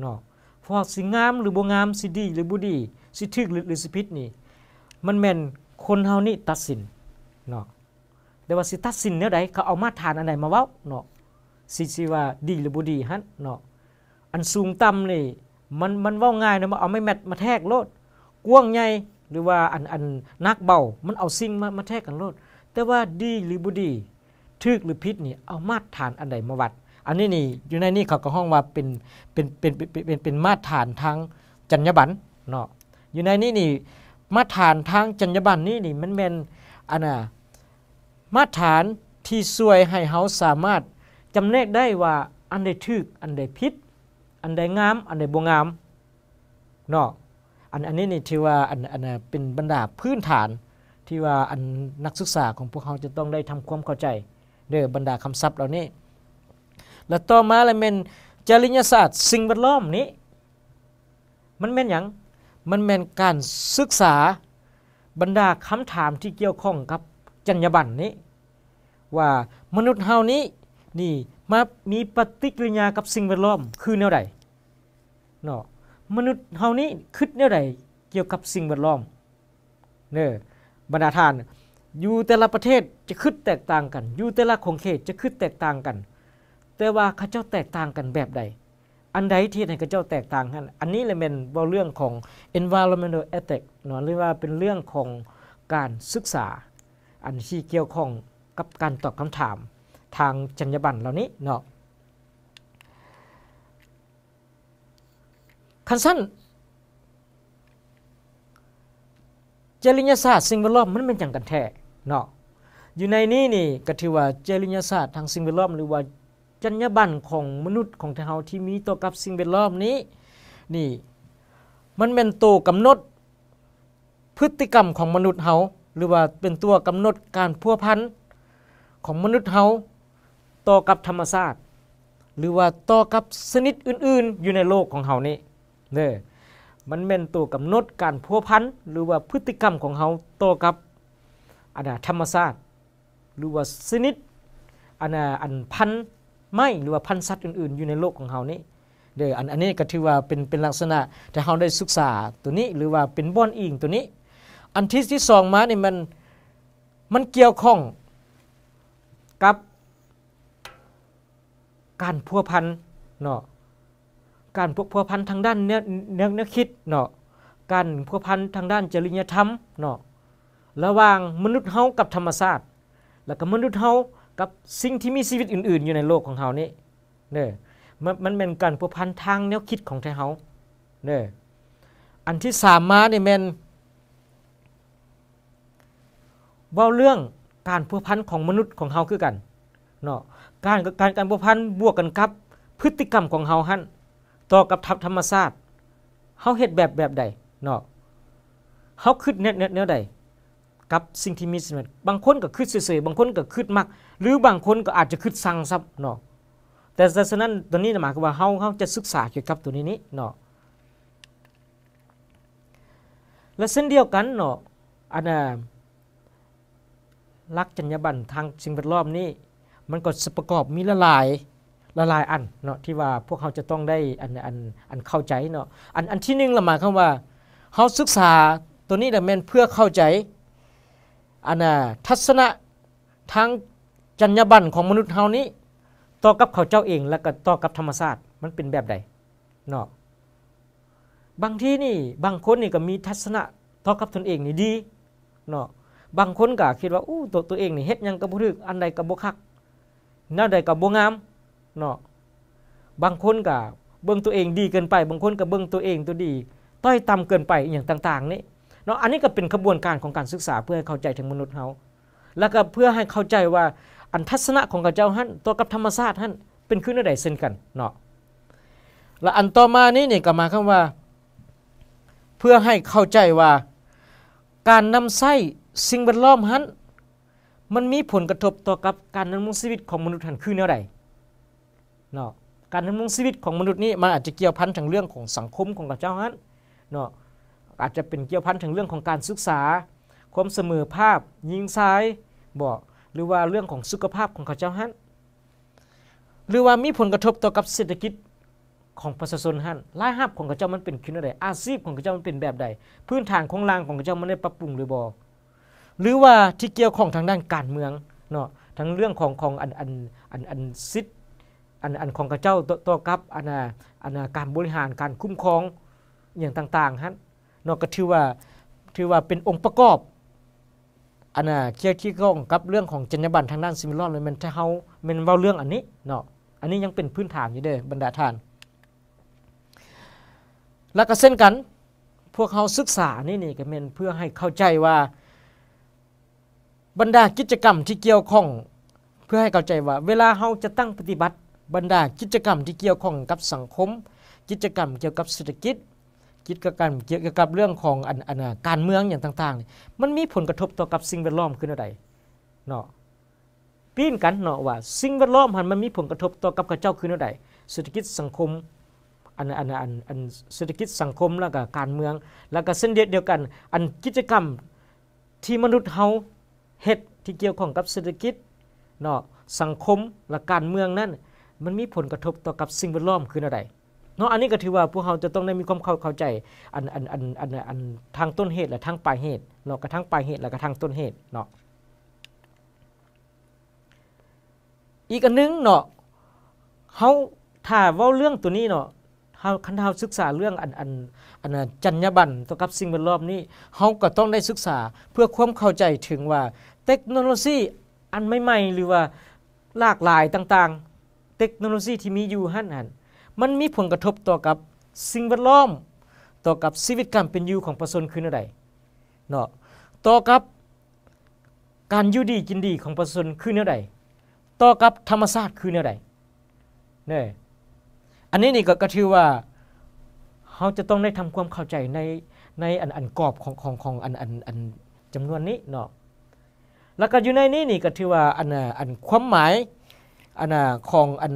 เนาะพอสิงามหรือบ่งามสิดี หรือบ่ดีสิถึกหรือสิผิดนี่มันแม่นคนเฮานี่ตัดสินเนาะแต่ว่าสิตัดสินแนวใดเขาเอามาทานอันใดมาเว้าเนาะสิสิว่าดี หรือบ่ดีฮั่นเนาะอันสูงต่ำนี่มันมันเว้าง่ายนะมาเอาไม่แมทมาแทกโลดกว้างใหญ่หรือว่าอันอันนักเบามันเอาสิ่งมามาแทกกันโลด แต่ว่าดีหรือบ่ดีทึกหรือพิษนี่เอามาตรฐานอันใดมาวัดอันนี้นี่อยู่ในนี่เขาก็ห้องว่าเป็นเป็นเป็นเป็นเป็นมาตรฐานทางจรรยาบรรณเนาะอยู่ในนี่นี่มาตรฐานทางจรรยาบรรณนี่นี่มันเป็นอันน่ะมาตรฐานที่ช่วยให้เฮาสามารถจำแนกได้ว่าอันใดทึกอันใดพิษอันใดงาม อันใดบ่งามเนาะอันอันนี้นี่ที่ว่าอันอันเป็นบรรดาพื้นฐานที่ว่าอันนักศึกษาของพวกเขาจะต้องได้ทำความเข้าใจเด้อบรรดาคำศัพท์เหล่านี้ และต่อมาเลยเป็นจริยศาสตร์สิ่งแวดล้อมนี้ มันเป็นอย่าง มันเป็นการศึกษาบรรดาคำถามที่เกี่ยวข้องกับจรรยาบรรณนี้ ว่ามนุษย์เฮานี้นี่มามีปฏิกิริยากับสิ่งแวดล้อม คือแนวใดเนาะมนุษย์เฮานี้คิดแนวใดเกี่ยวกับสิ่งแวดล้อมเนอบรรดาทานอยู่แต่ละประเทศจะคืดแตกต่างกัน อยู่แต่ละของเขตจะคืดแตกต่างกัน แต่ว่าข้าเจ้าแตกต่างกันแบบใด อันใดที่ไหนข้าเจ้าแตกต่างกัน อันนี้เลยเป็นเรื่องของ environmental ethic s หรือว่าเป็นเรื่องของการศึกษา อันที่เกี่ยวข้องกับการตอบคำถามทางจรรยาบรรณเหล่านี้เนาะคันสั้นจริยศาสตร์สิ่งแวดล้อมมันเป็นอย่างกันแท้เนาะอยู่ในนี้นี่ก็ถือว่าจริยศาสตร์ ทางสิ่งแวดล้อมหรือว่าจรรยาบรรณของมนุษย์ของเฮาที่มีต่อกับสิ่งแวดล้อมนี้นี่มันเป็นตัวกำหนดพฤติกรรมของมนุษย์เฮาหรือว่าเป็นตัวกำหนดการพัวพันของมนุษย์เฮาต่อกับธรรมชาติหรือว่าต่อกับสนิทอื่นๆอยู่ในโลกของเฮานี้เด้อมันเป็นตัวกำหนดการพัวพันหรือว่าพฤติกรรมของเฮาต่อกับอันธรรมชาติหรือว่าสนิดอันอันพันไม่หรือว่าพันสัตว์อื่นๆ อยู่ในโลกของเฮานี้เด้ออันอันนี้ก็ถือว่าเป็นเป็นลักษณะแต่เฮาได้ศึกษาตัวนี้หรือว่าเป็นบ่อนอิงตัวนี้ อันที่ที่สองมานี่มันมันเกี่ยวข้อง กับการพัวพันเนาะการพวพัวพันทางด้านเนื้อเนื้อคิดเนาะ การพัวพันทางด้านจริยธรรมเนาะระหว่างมนุษย์เฮากับธรรมชาติแล้วก็มนุษย์เฮากับสิ่งที่มีชีวิตอื่นๆอยู่ในโลกของเฮานี้เนี่ยมันเป็นการผูกพันทางแนวคิดของไทเฮาเนี่ยอันที่สามมาเนี่ยม่นว่าเรื่องการผูกพันของมนุษย์ของเฮาคือกันเนาะการการการผูกพันบวกกันกับ พฤติกรรมของเฮาฮั่นต่อกับทับธรรมชาติเฮาเฮ็ดแบบแบบใดเนาะเฮาคิดแนวแนวใดับสิ่งที่มีสมบางคนก็คืดเสยๆ บางคนก็คืดมาก หรือบางคนก็อาจจะคืดสั่งซับเนาะแต่ดังนั้นตัวนี้หมายความว่าเฮาเฮาจะศึกษาเกี่ยวกับตัวนี้นี้เนาะและเช่นเดียวกันเนาะอันน่ะรักจัญญาบัรทางสิ่งแวดล้อมนี้ มันก็สประกอบมีละลายละลายอันเนาะที่ว่าพวกเขาจะต้องได้อันอันอันเข้าใจเนาะอันอันที่หนึ่งละหมายความว่าเขาศึกษาตัวนี้แต่แม่นเพื่อเข้าใจอันน่ะทัศนะทางจรรยาบรรณของมนุษย์เฮานี้ต่อกับเขาเจ้าเอง และก็ต่อกับธรรมชาติมันเป็นแบบใดเนาะบางที่นี่บางคนนี่ก็มีทัศนะต่อกับตนเองนี่ดีเนาะบางคนก็คิดว่าอู้ ตัวตัวเองนี่เฮ็ดยังกับบ่ถึกอันใดกับบ่คักหนาใดกับบ่งามเนาะบางคนก็เบิ่งตัวเองดีเกินไป บางคนก็เบิ่งตัวเองตัวดี ต้อยต่ำเกินไปอย่างต่างๆนี่เนาะอันนี้ก็เป็นขบวนการของการศึกษาเพื่อให้เข้าใจถึงมนุษย์เขาแล้วก็เพื่อให้เข้าใจว่าอันทัศนะของกระเจ้าทัานตัวกับธรรมชาติหั่นเป็นขึ้นใดเส้นกันเนาะและอันต่อมานี้เนี่ยก็มาคำว่า เพื่อให้เข้าใจว่าการนำไส้สิ่งแวดล้อมทัานมันมีผลกระทบต่อกับการดำรงชีวิตของมนุษย์่ันคือแนวใดเนาะการดำรงชีวิตของมนุษย์นี้มันอาจจะเกี่ยวพันทางเรื่องของสังคมของกระเจ้าทัานเนาะอาจจะเป็นเกี่ยวพันถึงเรื่องของการศึกษาความเสมอภาพยิงซ้ายบอก หรือว่าเรื่องของสุขภาพของเขาเจ้าฮั่นหรือว่ามีผลกระทบต่อกับเศรษฐกิจของประชาชนฮั่นรายหับของเขาเจ้ามันเป็นขึ้นอะไรอาชีพของเขาเจ้ามันเป็นแบบใด พื้นฐานของรางของเขาเจ้ามันได้ปรับปรุงหรือบอก หรือว่าที่เกี่ยวของทางด้านการเมืองเนาะ ทั้งเรื่องของของอันอันอันอันซิดอันอันของเราเจ้าตัวกับอันอันการบริหารการคุ้มครองอย่างต่างๆฮะนอกก็ถือว่าถือว่าเป็นองค์ประกอบอันน่ะเกี่ยวที่ก้องกับเรื่องของจรรยาบรรณทางด้านซิมิลอนเลยมันถ้าเฮามันเว้าเรื่องอันนี้เนาะ อันนี้ยังเป็นพื้นฐานอยู่เด้บรรดาท่าน แล้วก็เส้นกันพวกเขาศึกษานี่นี่ก็เป็นเพื่อให้เข้าใจว่าบรรดากิจกรรมที่เกี่ยวข้อง เพื่อให้เข้าใจว่าเวลาเขาจะตั้งปฏิบัติ บรรดากิจกรรมที่เกี่ยวข้องกับสังคม กิจกรรมเกี่ยวกับเศรษฐกิจคิดการเกี่ยวกับเรื่องของอันการเมืองอย่างต่างๆ มันมีผลกระทบต่อกับสิ่งแวดล้อมขึ้นอะไรเนาะปีนกันเนาะว่าสิ่งแวดล้อมันมันมีผลกระทบต่อกับกระเจ้าขึ้นอะไรเศรษฐกิจสังคมอันอันอันอันเศรษฐกิจสังคมแล้วก็การเมืองแล้วก็เส้นเดียเดียวกัน อันกิจกรรมที่มนุษย์เฮาเฮ็ดที่เกี่ยวข้องกับเศรษฐกิจเนาะสังคมและการเมืองนั้น มันมีผลกระทบต่อกับสิ่งแวดล้อมคืออะไรเนาะอันนี้ก็ถือว่าพวกเราจะต้องได้มีความเข้าใจอันอันอันอันอันทางต้นเหตุและทางปลายเหตุเนาะกระทั่งปลายเหตุและกระทั่งต้นเหตุเนาะอีกอันนึงเนาะเขาถ้าว่าเรื่องตัวนี้เนาะเขาคันเฮาศึกษาเรื่องอันอันอันจัญญาบัรต่อกับสิ่งแวดล้อมนี้เขาก็ต้องได้ศึกษาเพื่อความเข้าใจถึงว่าเทคโนโลยีอันใหม่ๆหรือว่าหลากหลายต่าง ๆเทคโนโลยีที่มีอยู่หัันนมันมีผลกระทบต่อกับสิ่งแวดล้อม ต่อกับชีวิตการเป็นอยู่ของประชาชนคืออะไรเนาะต่อกับการอยู่ดีกินดีของประชาชนคืออนไใดต่อกับธรรมชาติคืออนไใดเนี่ยอันนี้นี่ก็กะถือว่าเขาจะต้องได้ทำความเข้าใจในในอันอันกรอบของของของอันอันอันจำนวนนี้เนาะแล้วก็อยู่ในนี้นี่ ก็ถือว่าอันอันความหมายอันของอัน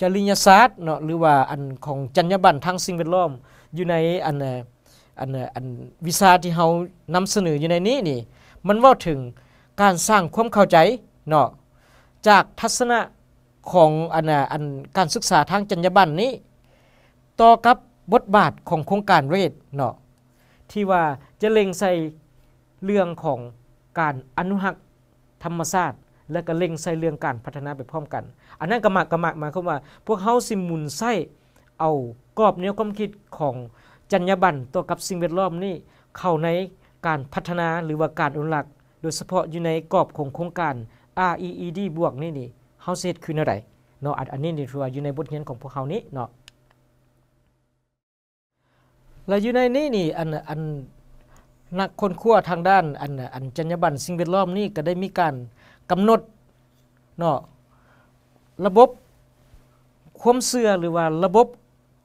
จริยศาสตร์เนาะหรือว่าอันของจรรยาบรรณทางสิ่งแวดล้อม อยู่ในอันอันอันวิชาที่เฮานำเสนออยู่ในนี้นี่มันว่าถึงการสร้างความเข้าใจเนาะจากทัศนะของอันอันการศึกษาทางจรรยาบรรณนี้ต่อกับบทบาทของโครงการเรทเนาะที่ว่าจะเล็งใส่เรื่องของการอนุรักษ์ธรรมชาติและก็เล็งใส่เรื่องการพัฒนาไปพร้อมกันอันนั้นกระหมากกระหมากมาเขาามาพวกเขาสิมุนไส้เอากรอบแนวความคิดของจัญญาบัรต่อกับสิ่งแวดล้อมนี่เข้าในการพัฒนาหรือว่าการอุลัก์โดยเฉพาะอยู่ในกรอบของโครงการ REED บวกนี่นี่เฮาเซตคืออะไรเนาะ อันนี้นี่ถือว่าอยู่ในบทเรียนของพวกเขานี้เนาะ และอยู่ในนี้นี่อันอันนักคนคั้วทางด้านอันอันจัญญาบัรสิ่งแวดล้อมนี่ก็ได้มีการกำหนดเนาะระบบความเสื่อหรือว่าระบบ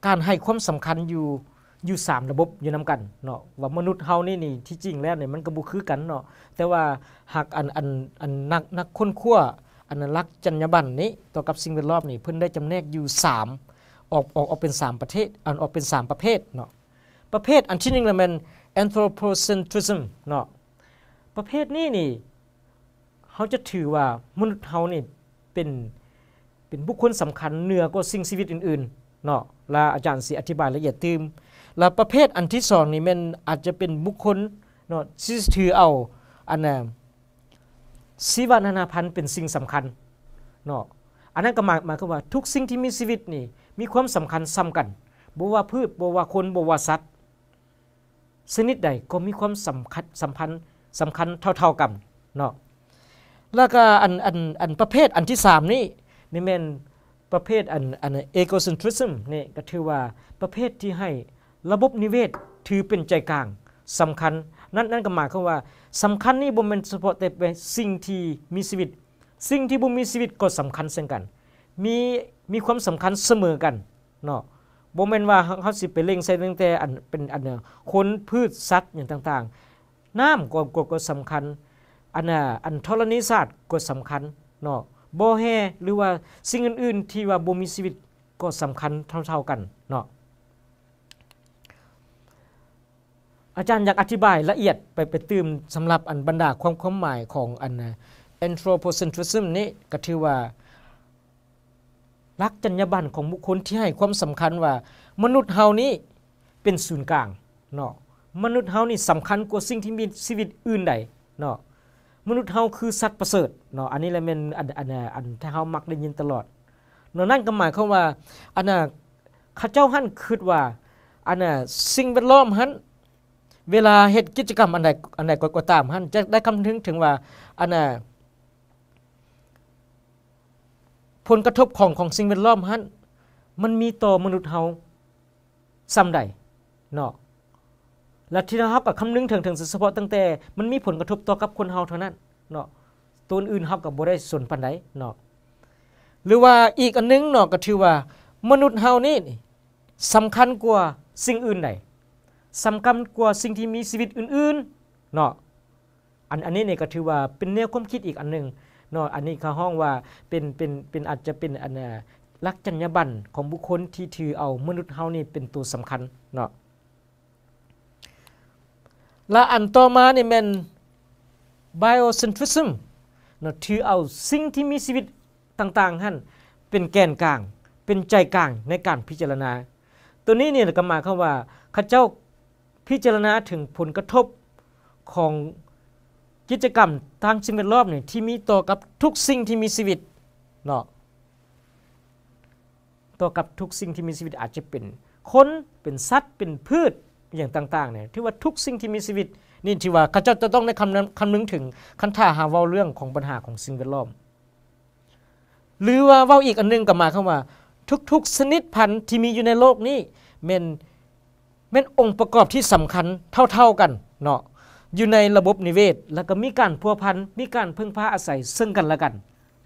การให้ความสำคัญอยู่อยู่ 3 ระบบอยู่นำกันเนาะว่ามนุษย์เฮานี่นี่ที่จริงแล้วเนี่ยมันก็บ่คือกันเนาะแต่ว่าหากอันอันอันนักนักค้นคั้วอันลักจรรยาบรรณนี้ ต่อกับสิ่งแวดล้อมนี่ เพิ่นได้จำแนกอยู่3ออกออกออกเป็น 3 ประเทศอันออกเป็น 3 ประเภทเนาะประเภทอันที่1แล้วมัน anthropocentrism เนาะประเภทนี้นี่เฮาจะถือว่ามนุษย์เฮานี่เป็นเป็นบุคคลสำคัญเหนือกว่าสิ่งชีวิตอื่นๆเนาะและอาจารย์สิอธิบายละเอียดตื้มและประเภทอันที่สองนี่มันอาจจะเป็นบุคคลเนาะที่ถือเอาอันน้นชีวนานาพันธ์เป็นสิ่งสำคัญเนาะ อันนั้นก็หมายหมายความว่า ทุกสิ่งที่มีชีวิตนี่มีความสำคัญซ้ากันบ่ว่าพืชบ่ว่าคนบ่ว่าสัตว์ ชนิดใดก็มีความสำคัญสัมพันธ์สำคัญเท่าๆกันเนาะ แล้วก็อันอันอันประเภทอันที่3นี่นี่เมนประเภทอันอันเอโกซินทริซึมนี่ก็ถือว่าประเภทที่ให้ระบบนิเวศถือเป็นใจกลางสำคัญ นั่นนั่นก็หมายความว่าสำคัญนี่บ่แม่นเฉพาะแต่เป็นสิ่งที่มีชีวิต สิ่งที่บ่มีชีวิตก็สำคัญเช่นกันมีมีความสำคัญเสมอกันเนาะบ่แม่นว่าเฮาสิไปเล็งใส่ตั้งแต่อันเป็นอันเนคนพืชสัตว์อย่างต่างๆ น้ำก็ก็ก็สำคัญ อันอันธรณีศาสตร์ก็สำคัญเนาะบอแฮหรือว่า สิ่งอื่นๆ ที่ว่าบ่มีชีวิตก็สำคัญเท่าๆกันเนาะอาจารย์อยากอธิบายละเอียดไปไปตื่มสำหรับอันบรรดาความความหมายของอัน anthropocentrism นี้ก็ถือว่าลักจรรยาบรรณของบุคคลที่ให้ความสำคัญว่า มนุษย์เฮานี้เป็นศูนย์กลางเนาะมนุษย์เฮานี่สำคัญกว่าสิ่งที่มีชีวิตอื่นใดเนาะมนุษย์เฮาคือสัตว์ประเสริฐเนาะอันนี้แหละเป็นอัน อันอันที่เฮามักได้ยินตลอดเนาะนั่นก็หมายความว่าอันน่ะข้าเจ้าหั่นคิดว่าอันน่ะสิ่งแวดล้อมหั่นเวลาเฮ็ดกิจกรรมอันใดอันใดก็ตามหั่นจะได้คำนึงถึงว่าอันน่ะผลกระทบของของสิ่งแวดล้อมหั่นมันมีต่อมนุษย์เฮาซำใดเนาะและที่เราฮับกับคำนึงถึงถึงเฉพาะตั้งแต่ มันมีผลกระทบต่อกับคนเฮาเท่านั้นเนาะ ตัวอื่นเฮากับบ่ได้สนปานใดเนาะ หรือว่าอีกอันนึงเนาะก็คือว่า มนุษย์เฮานี่สำคัญกว่าสิ่งอื่นใดสำคัญกว่าสิ่งที่มีชีวิตอื่นๆเนาะ อันอันนี้เนี่ยก็ถือว่า เป็นแนวความคิดอีกอันนึงเนาะอันนี้เขาห้องว่าเป็นเป็นเป็นอาจจะเป็นอันลักจณะบาบฑ์ของบุคคลที่ถือเอามนุษย์เฮานี่เป็นตัวสำคัญเนาะและอันต่อมาเนี่ยเป็น biocentrism นะถือเอาสิ่งที่มีชีวิตต่างๆ่ันเป็นแกนกลาง เป็นใจกลางในการพิจารณา ตัวนี้เนี่ยก็หมายความว่าข้าเจ้าพิจารณาถึงผลกระทบของกิจกรรมทางสิ่งแวดล้อมเนี่ยที่มีต่อกับทุกสิ่งที่มีชีวิตเนาะ ต่อกับทุกสิ่งที่มีชีวิตอาจจะเป็นคน เป็นสัตว์ เป็นพืชอย่างต่างๆเนี่ยที่ว่าทุกสิ่งที่มีชีวิต นี่ที่ว่าข้าเจ้าจะต้องได้คำนึงคำนึงถึงคันท่าหาเว้าเรื่องของปัญหาของสิ่งแวดล้อม หรือว่าเว้าอีกอันนึงกลับมาคำว่าทุกๆชนิดพันธุ์ที่มีอยู่ในโลกนี้เป็นเป็นองค์ประกอบที่สำคัญเท่าๆกันเนาะอยู่ในระบบนิเวศ แล้วก็มีการพัวพันมีการพึ่งพาอาศัยซึ่งกันและกัน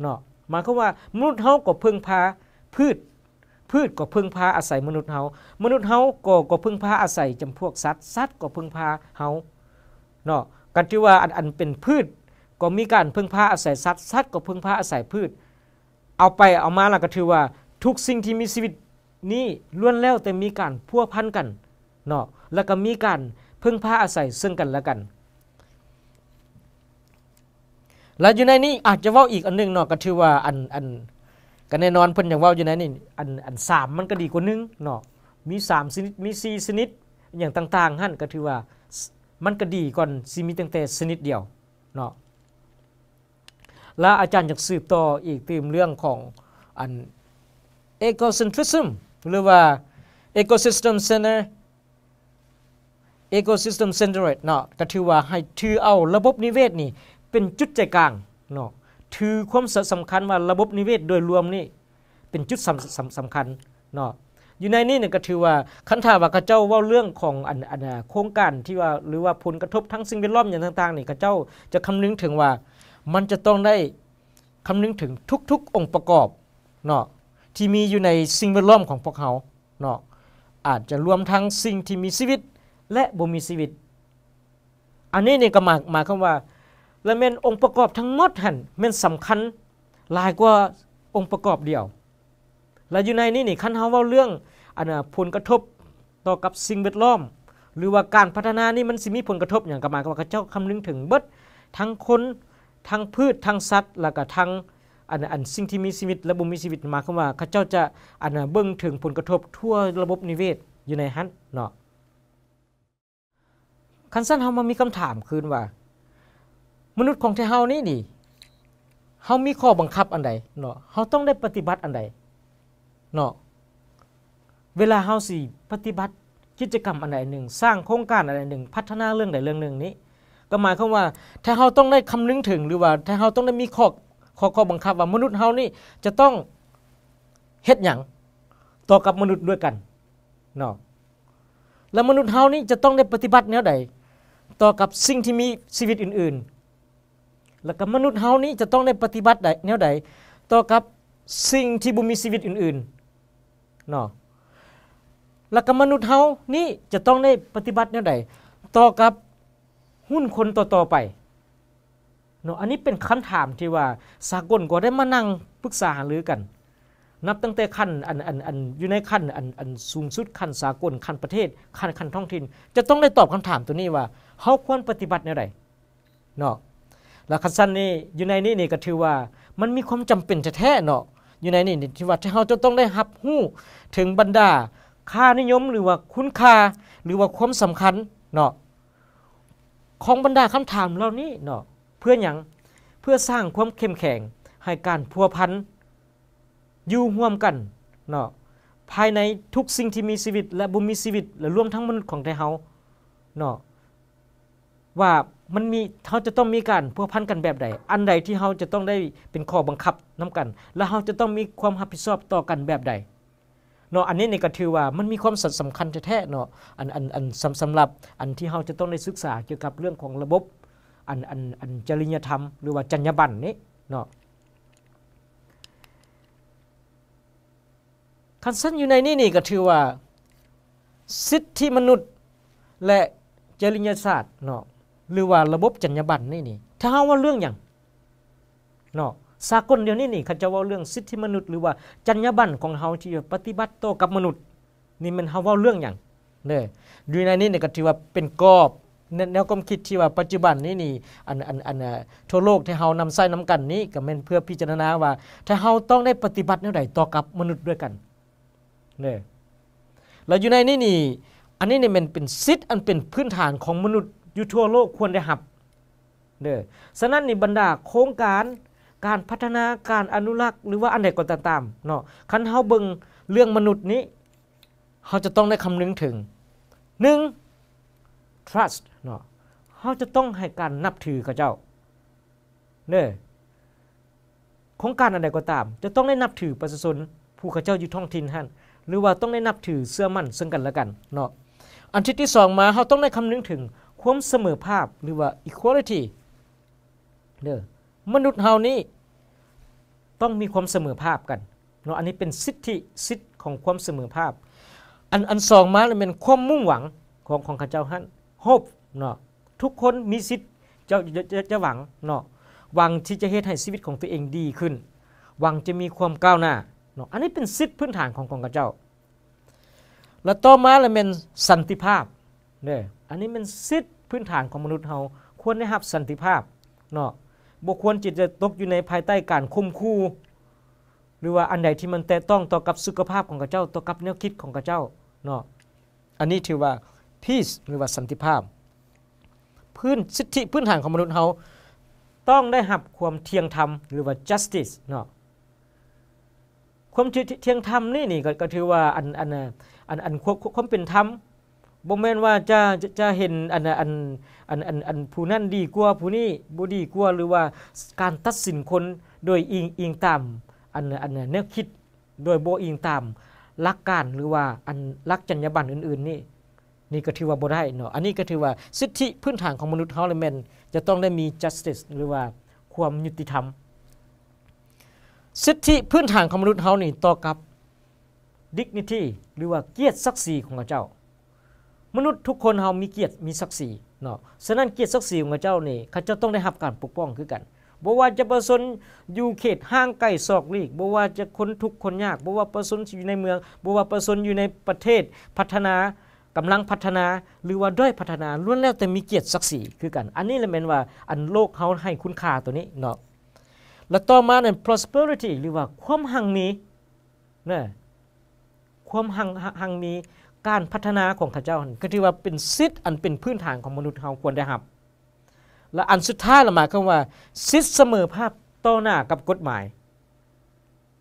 เนาะหมายความว่ามนุษย์เฮาก็พึ่งพาพืชพืชก็พึ่งพาอาศัย มนุษย์เฮา มนุษย์เฮาก็ก็พึ่งพาอาศัย จำพวกสัตว์ สัตว์ก็พึ่งพาเฮา เนาะกันที่ว่าอันอันเป็นพืชก็มีการพึ่งพาอาศัยสัตว์ สัตว์ก็พึ่งพาอาศัยพืช เอาไปเอามาแล้วก็ถือว่าทุกสิ่งที่มีชีวิตนี้ล้วนแล้วแต่มีการพัวพันกัน เนาะ แล้วก็มีการพึ่งพาอาศัยซึ่งกันและกัน และอยู่ในนี้อาจจะว่าอีกอันนึงเนาะก็ถือว่าอันอันก็แน่นอนเพิ่นอย่างว่าอยู่นันนี่อันอันสามมันก็ดีกว่านึงเนาะมีสามชนิด มีสี่ชนิดอย่างต่างๆ หั่นก็ถือว่ามันก็ดีก่อนซีมีตั้งแต่ชนิดเดียวเนาะแล้วอาจารย์อยากสืบต่ออีกตีมเรื่องของอัน ecocentrism หรือว่า ecosystem center ecosystem c e n t e r ร์เนาะก็ถือว่าให้ถือเอาระบบนิเวศนี่เป็นจุดใจกลางเนาะถือความสำคัญว่าระบบนิเวศโดยรวมนี่เป็นจุดสำสำสำคัญเนาะอยู่ในนี้เนี่ยก็ถือว่าคันถาว่าเจ้าว่าเรื่องของอันอันโครงการที่ว่าหรือว่าผลกระทบทั้งสิ่งแวดล้อมอย่างต่างๆนี่ก้เจ้าจะคำนึงถึงว่า มันจะต้องได้คำนึงถึงทุกๆองค์ประกอบเนาะที่มีอยู่ในสิ่งแวดล้อมของพวกเขาเนาะอาจจะรวมทั้งสิ่งที่มีชีวิตและบ่มีชีวิต อันนี้เนี่ยก็หมายหมายความว่าและแม่นองค์ประกอบทั้งหมดหันแม่นสำคัญหลายกว่าองค์ประกอบเดียว และอยู่ในนี้นี่คันเฮาเว้าเรื่องอันผลกระทบต่อกับสิ่งแวดล้อม หรือว่าการพัฒนานี่มันสิมีผลกระทบอย่างกับหมายว่าเจ้าคำนึงถึงเบิดทั้งคนทั้งพืชทั้งสัตว์ แล้วก็ทั้งอันอันสิ่งที่มีชีวิตและบ่มีชีวิตมาคำว่าเขาเจ้าจะอันเบิ่งถึงผลกระทบทั่วระบบนิเวศอยู่ในหั้นเนาะคันสั้นเฮามามีคำถามคืนว่ามนุษย์ของเฮานี่นี่เฮามี ข้อ บังคับ อัน ใด เนาะเฮาต้อง ได้ ปฏิบัติ อัน ใด เนาะเวลาเฮาสิปฏิบัติ กิจกรรม อัน ใดหนึ่ง สร้าง โครง การ อัน ใดหนึ่ง พัฒนา เรื่อง ใด เรื่องหนึ่งนี้ ก็ หมาย ความ ว่าถ้าเฮาต้อง ได้คำนึงถึง หรือ ว่าถ้าเฮาต้อง ได้ มีข้อข้อ ข้อ บังคับ ว่า มนุษย์เฮานี่จะ ต้องเฮ็ดหยังต่อกับ มนุษย์ ด้วย กัน เนาะแล้วมนุษย์เฮานี่จะ ต้อง ได้ ปฏิบัติแนวใด ต่อกับสิ่งที่มีชีวิตอื่นแล้วก็มนุษย์เฮานี้จะต้องได้ปฏิบัติแนวใดต่อกับสิ่งที่บ่มีชีวิตอื่นๆเนาะ แล้วก็มนุษย์เฮานี้จะต้องได้ปฏิบัติแนวใดต่อกับหุ้นคนต่อๆไปเนาะ อันนี้เป็นคำถามที่ว่า สากลก็ได้มานั่งปรึกษาหารือกัน นับตั้งแต่ขั้นอันอันอันอยู่ในขั้นอันอันสูงสุดขั้นสากล ขั้นประเทศขั้นขั้นท้องถิ่นจะต้องได้ตอบคำถามตัวนี้ว่าเฮาควรปฏิบัติแนวใดเนาะแล้วคันสั้นนี่อยู่ในนี้นี่ก็ถือว่า มันมีความจำเป็นแท้ๆเนาะอยู่ในนี่ที่ว่าที่เราจะต้องได้หับหู้ถึงบรรดา ค่านิยมหรือว่าคุณค่า หรือว่าความสำคัญเนาะของบรรดาคำถามเหล่านี้เนาะเพื่ออย่างเพื่อสร้างความเข้มแข็งให้การพัวพันอยู่ร่วมกันเนาะภายในทุกสิ่งที่มีชีวิตและบุมีชีวิต และรวมทั้งมนุษย์ของไทเฮาเนาะว่ามันมีเขาจะต้องมีการพัวพันกันแบบใด อันใดที่เขาจะต้องได้เป็นข้อบังคับน้ากัน แล้วเขาจะต้องมีความรับผิดชอบต่อกันแบบใดเนาะอันนี้ในก็ถือว่ามันมีความสำคัญแท้เนาะอันอันอันสำหรับอันที่เขาจะต้องได้ศึกษาเกี่ยวกับเรื่องของระบบอันอันอันจริยธรรม หรือว่าจรรยาบรรณนี้เนาะคันสั้นอยู่ในนี่นี่ก็ถือว่าสิทธิมนุษย์ และจริยศาสตร์เนาะหรือว่าระบบจรรยาบรรณนี่นี่ ถ้าเาว่าเรื่องอย่างเนาะสากลเดียวนี่นี่เขาจะว่าเรื่องสิทธิมนุษย์ หรือว่าจรรยาบรรณของเฮาที่ปฏิบัติต่อกับมนุษย์ นี่มันเฮาว่าเรื่องอย่างเน่ออยู่ในนี้เนี่ยก็ถือว่าเป็นกรอบแนวความคิดที่ว่า ปัจจุบันนี้นี่อันอันอันทั่วโลกที่เฮานำใส้นำกันนี้ ก็เป็นเพื่อพิจารณาว่า ถ้าเฮาต้องได้ปฏิบัติแนวใดต่อกับมนุษย์ด้วยกันเนี่แล้วอยู่ในนี้นี่ อันนี้นี่มันเป็นสิทธิ์อันเป็นพื้นฐานของมนุษย์อยู่ทั่วโลกควรได้หับเด้อฉะนั้นนี่บรรดา โครงการการพัฒนาการอนุรักษ์ หรือว่าอันใดก็ตามเนาะคันเฮาเบิ่งเรื่องมนุษย์นี้เฮาจะต้องได้คำนึงถึง 1. trust เนาะเฮาจะต้องให้การนับถือเขาเจ้าเด้อโครงการอันใดก็ตาม จะต้องได้นับถือประชาชนผู้เขาเจ้าอยู่ท้องถิ่นหั่น หรือว่าต้องได้นับถือเสื้อมั่น ซึ่งกันและกัน เนาะ อันที่ที่2มาเฮาต้องได้คำนึงถึงความเสมอภาพหรือว่า equality เี่อมนุษย์เฮานี้ต้องมีความเสมอภาพกันเนาะอันนี้เป็นสิทธิสิทธิของความเสมอภาพ อันอันสองมาเลยเป็นความมุ่งหวังของของข้าเจ้าฮั่นโฮปเนาะ ทุกคนมีสิทธิ์จะจะจะหวังเนาะ หวังที่จะเฮ็ดให้ชีวิตของตัวเองดีขึ้น หวังจะมีความก้าวหน้า เนาะอันนี้เป็นสิทธิพื้นฐานของของข้าเจ้า แล้วต่อมาเลยเป็นสันติภาพเนี่ยอันนี้มันสิทธิพื้นฐานของมนุษย์เราควรได้รับสันติภาพเนาะบุควรจิตจะตกอยู่ในภายใต้การคุมคู่หรือว่าอันใดที่มันแตะต้องต่อกับสุขภาพของกระเจ้าต่อกับแนวคิดของกระเจ้าเนาะอันนี้ถือว่า peace หรือว่าสันติภาพ พื้นสิทธิพื้นฐานของมนุษย์เราต้องได้รับความเที่ยงธรรมหรือว่า justice เนาะความเที่ยงธรรมนี่นี่ก็ถือว่าอันอันอันอันความเป็นธรรมบ่แม่นว่าจะจะเห็นอันอันอันอันอันผู้นั่นดีกว่าผู้นี้บ่ดีกว่าหรือว่าการตัดสินคนโดยอิงอิงตามอันอันแนวคิด โดยบ่อิงตามหลักการหรือว่าอันหลักจรรยาบรรณอื่นๆนี่นี่ก็ถือว่าบ่ได้เนาะอันนี้ก็ถือว่าสิทธิพื้นฐานของมนุษย์เฮาเลยแม่นจะต้องได้มี justice หรือว่าความยุติธรรม สิทธิพื้นฐานของมนุษย์เฮานี่ต่อกับ dignity หรือว่าเกียรติศักดิ์ศรีของเจ้ามนุษย์ทุกคนเฮามีเกียรติมีศักดิ์ศรีเนาะ ฉะนั้นเกียรติศักดิ์ศรีของเจ้านี่เขาเจ้าต้องได้รับการปกป้องคือกันบ่ว่าจะประสนอยู่เขตห้างไกลศอกลีกบ่ว่าจะคนทุกคนยากบ่ว่าประสนอยู่ในเมืองบ่ว่าประสนอยู่ในประเทศ พัฒนากำลังพัฒนา หรือว่าด้อยพัฒนาล้วนแล้วแต่มีเกียรติศักดิ์ศรีคือกัน อันนี้แหละแม่นว่า อันโลกเฮาให้คุณค่าตัวนี้เนาะ แล้วต่อมานั่น prosperity หรือว่าความหังมีนะความหังหังมีการพัฒนาของข้าเจ้าก็ถือว่าเป็นสิทธิ์อันเป็นพื้นฐานของมนุษย์เราควรได้รับ และอันสุดท้ายละมาก็ว่าสิทธิเสมอภาพต่อหน้ากับกฎหมาย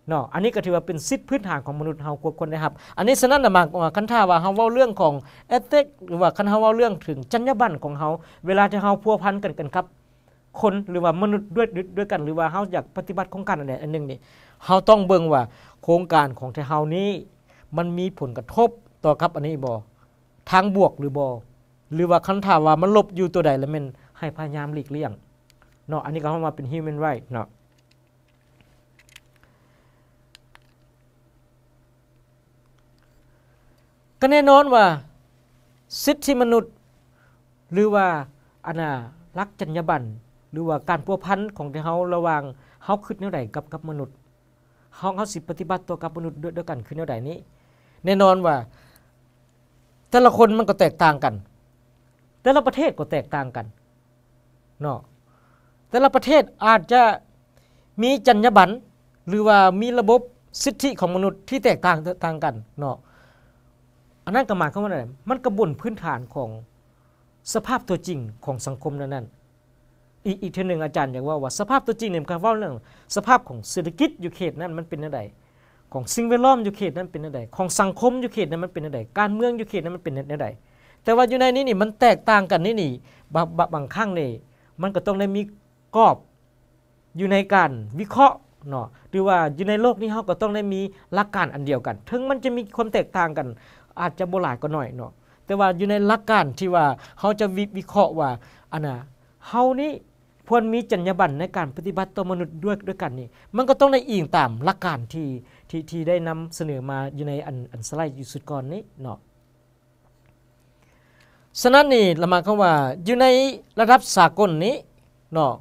เนาะอันนี้ก็ถือว่าเป็นสิทธิพื้นฐานของมนุษย์เราควรคได้รับ อันนี้ฉะนั้นละมาคันท่าว่าเฮาเว้าเรื่องของเอติกหรือว่าคันเฮาเว้าเรื่องถึงจรรยาบรรณของเฮา เวลาที่เฮาพัวพันกันกันครับ คนหรือว่ามนุษย์ด้วยด้วยกันหรือว่าเฮาอยากปฏิบัติโครงการอันใดอันหนึ่งนี่เฮาต้องเบิ่งว่าโครงการของที่เฮานี้มันมีผลกระทบต่อครับอันนี้บอทางบวกหรือบอหรือว่าคันถามว่ามันลบอยู่ตัวใดแล้วมันให้พยายามหลีกเลี่ยงเนาะอันนี้ก็เข้ามาเป็น human right เนาะก็แน่นอนว่าสิทธิมนุษย์หรือว่าอานารักจัญญาบันหรือว่าการพัวพันของที่เขาระวังเขาคิดเนือใดกับกับมนุษย์เขาเขาสิปฏิบัติตัวกับมนุษย์ด้วยกันคืนเนือใดนี้แน่นอนว่าแต่ละคนมันก็แตกต่างกัน แต่ละประเทศก็แตกต่างกัน เนาะ แต่ละประเทศอาจจะมีจรรยาบรรณหรือว่ามีระบบสิทธิของมนุษย์ที่แตกต่างต่างกัน เนาะอันนั้นก็หมายความว่าอะไรมันกระบวนพื้นฐานของสภาพตัวจริงของสังคมนั้นนั่นอีกอีกทีหนึ่งอาจารย์อยากว่าว่าสภาพตัวจริงเนี่ยการว่าเรื่องสภาพของเศรษฐกิจอยู่เขตนั้น มันเป็นอะไรของสิ่งแวดล้อมอยู่เขตนั้นเป็นอะไรของสังคมอยู่เขตนั้นมันเป็นอะไรการเมืองอยู่เขตนั้นมันเป็นอะไรแต่ว่าอยู่ในนี้นี่มันแตกต่างกันนี่นี่บางบางครั้งนี่มันก็ต้องได้มีกรอบอยู่ในการวิเคราะห์เนาะ หรือว่าอยู่ในโลกนี้เขาก็ต้องได้มีหลักการอันเดียวกัน ถึงมันจะมีความแตกต่างกัน อาจจะโบราณก็หน่อยเนาะ แต่ว่าอยู่ในหลักการที่ว่าเขาจะวิเคราะห์ว่าอันน่ะเฮานี้ควรมีจรรยาบรรณในการปฏิบัติต่อมนุษย์ด้วยด้วยกันนี่มันก็ต้องได้อิงตามหลักการที่ที่ที่ได้นำเสนอมาอยู่ในอันอันสไลด์อยู่สุดก่อนนี้เนาะฉะนั้นนี่ละมาคำว่าอยู่ในระดับสากลนี้เนาะ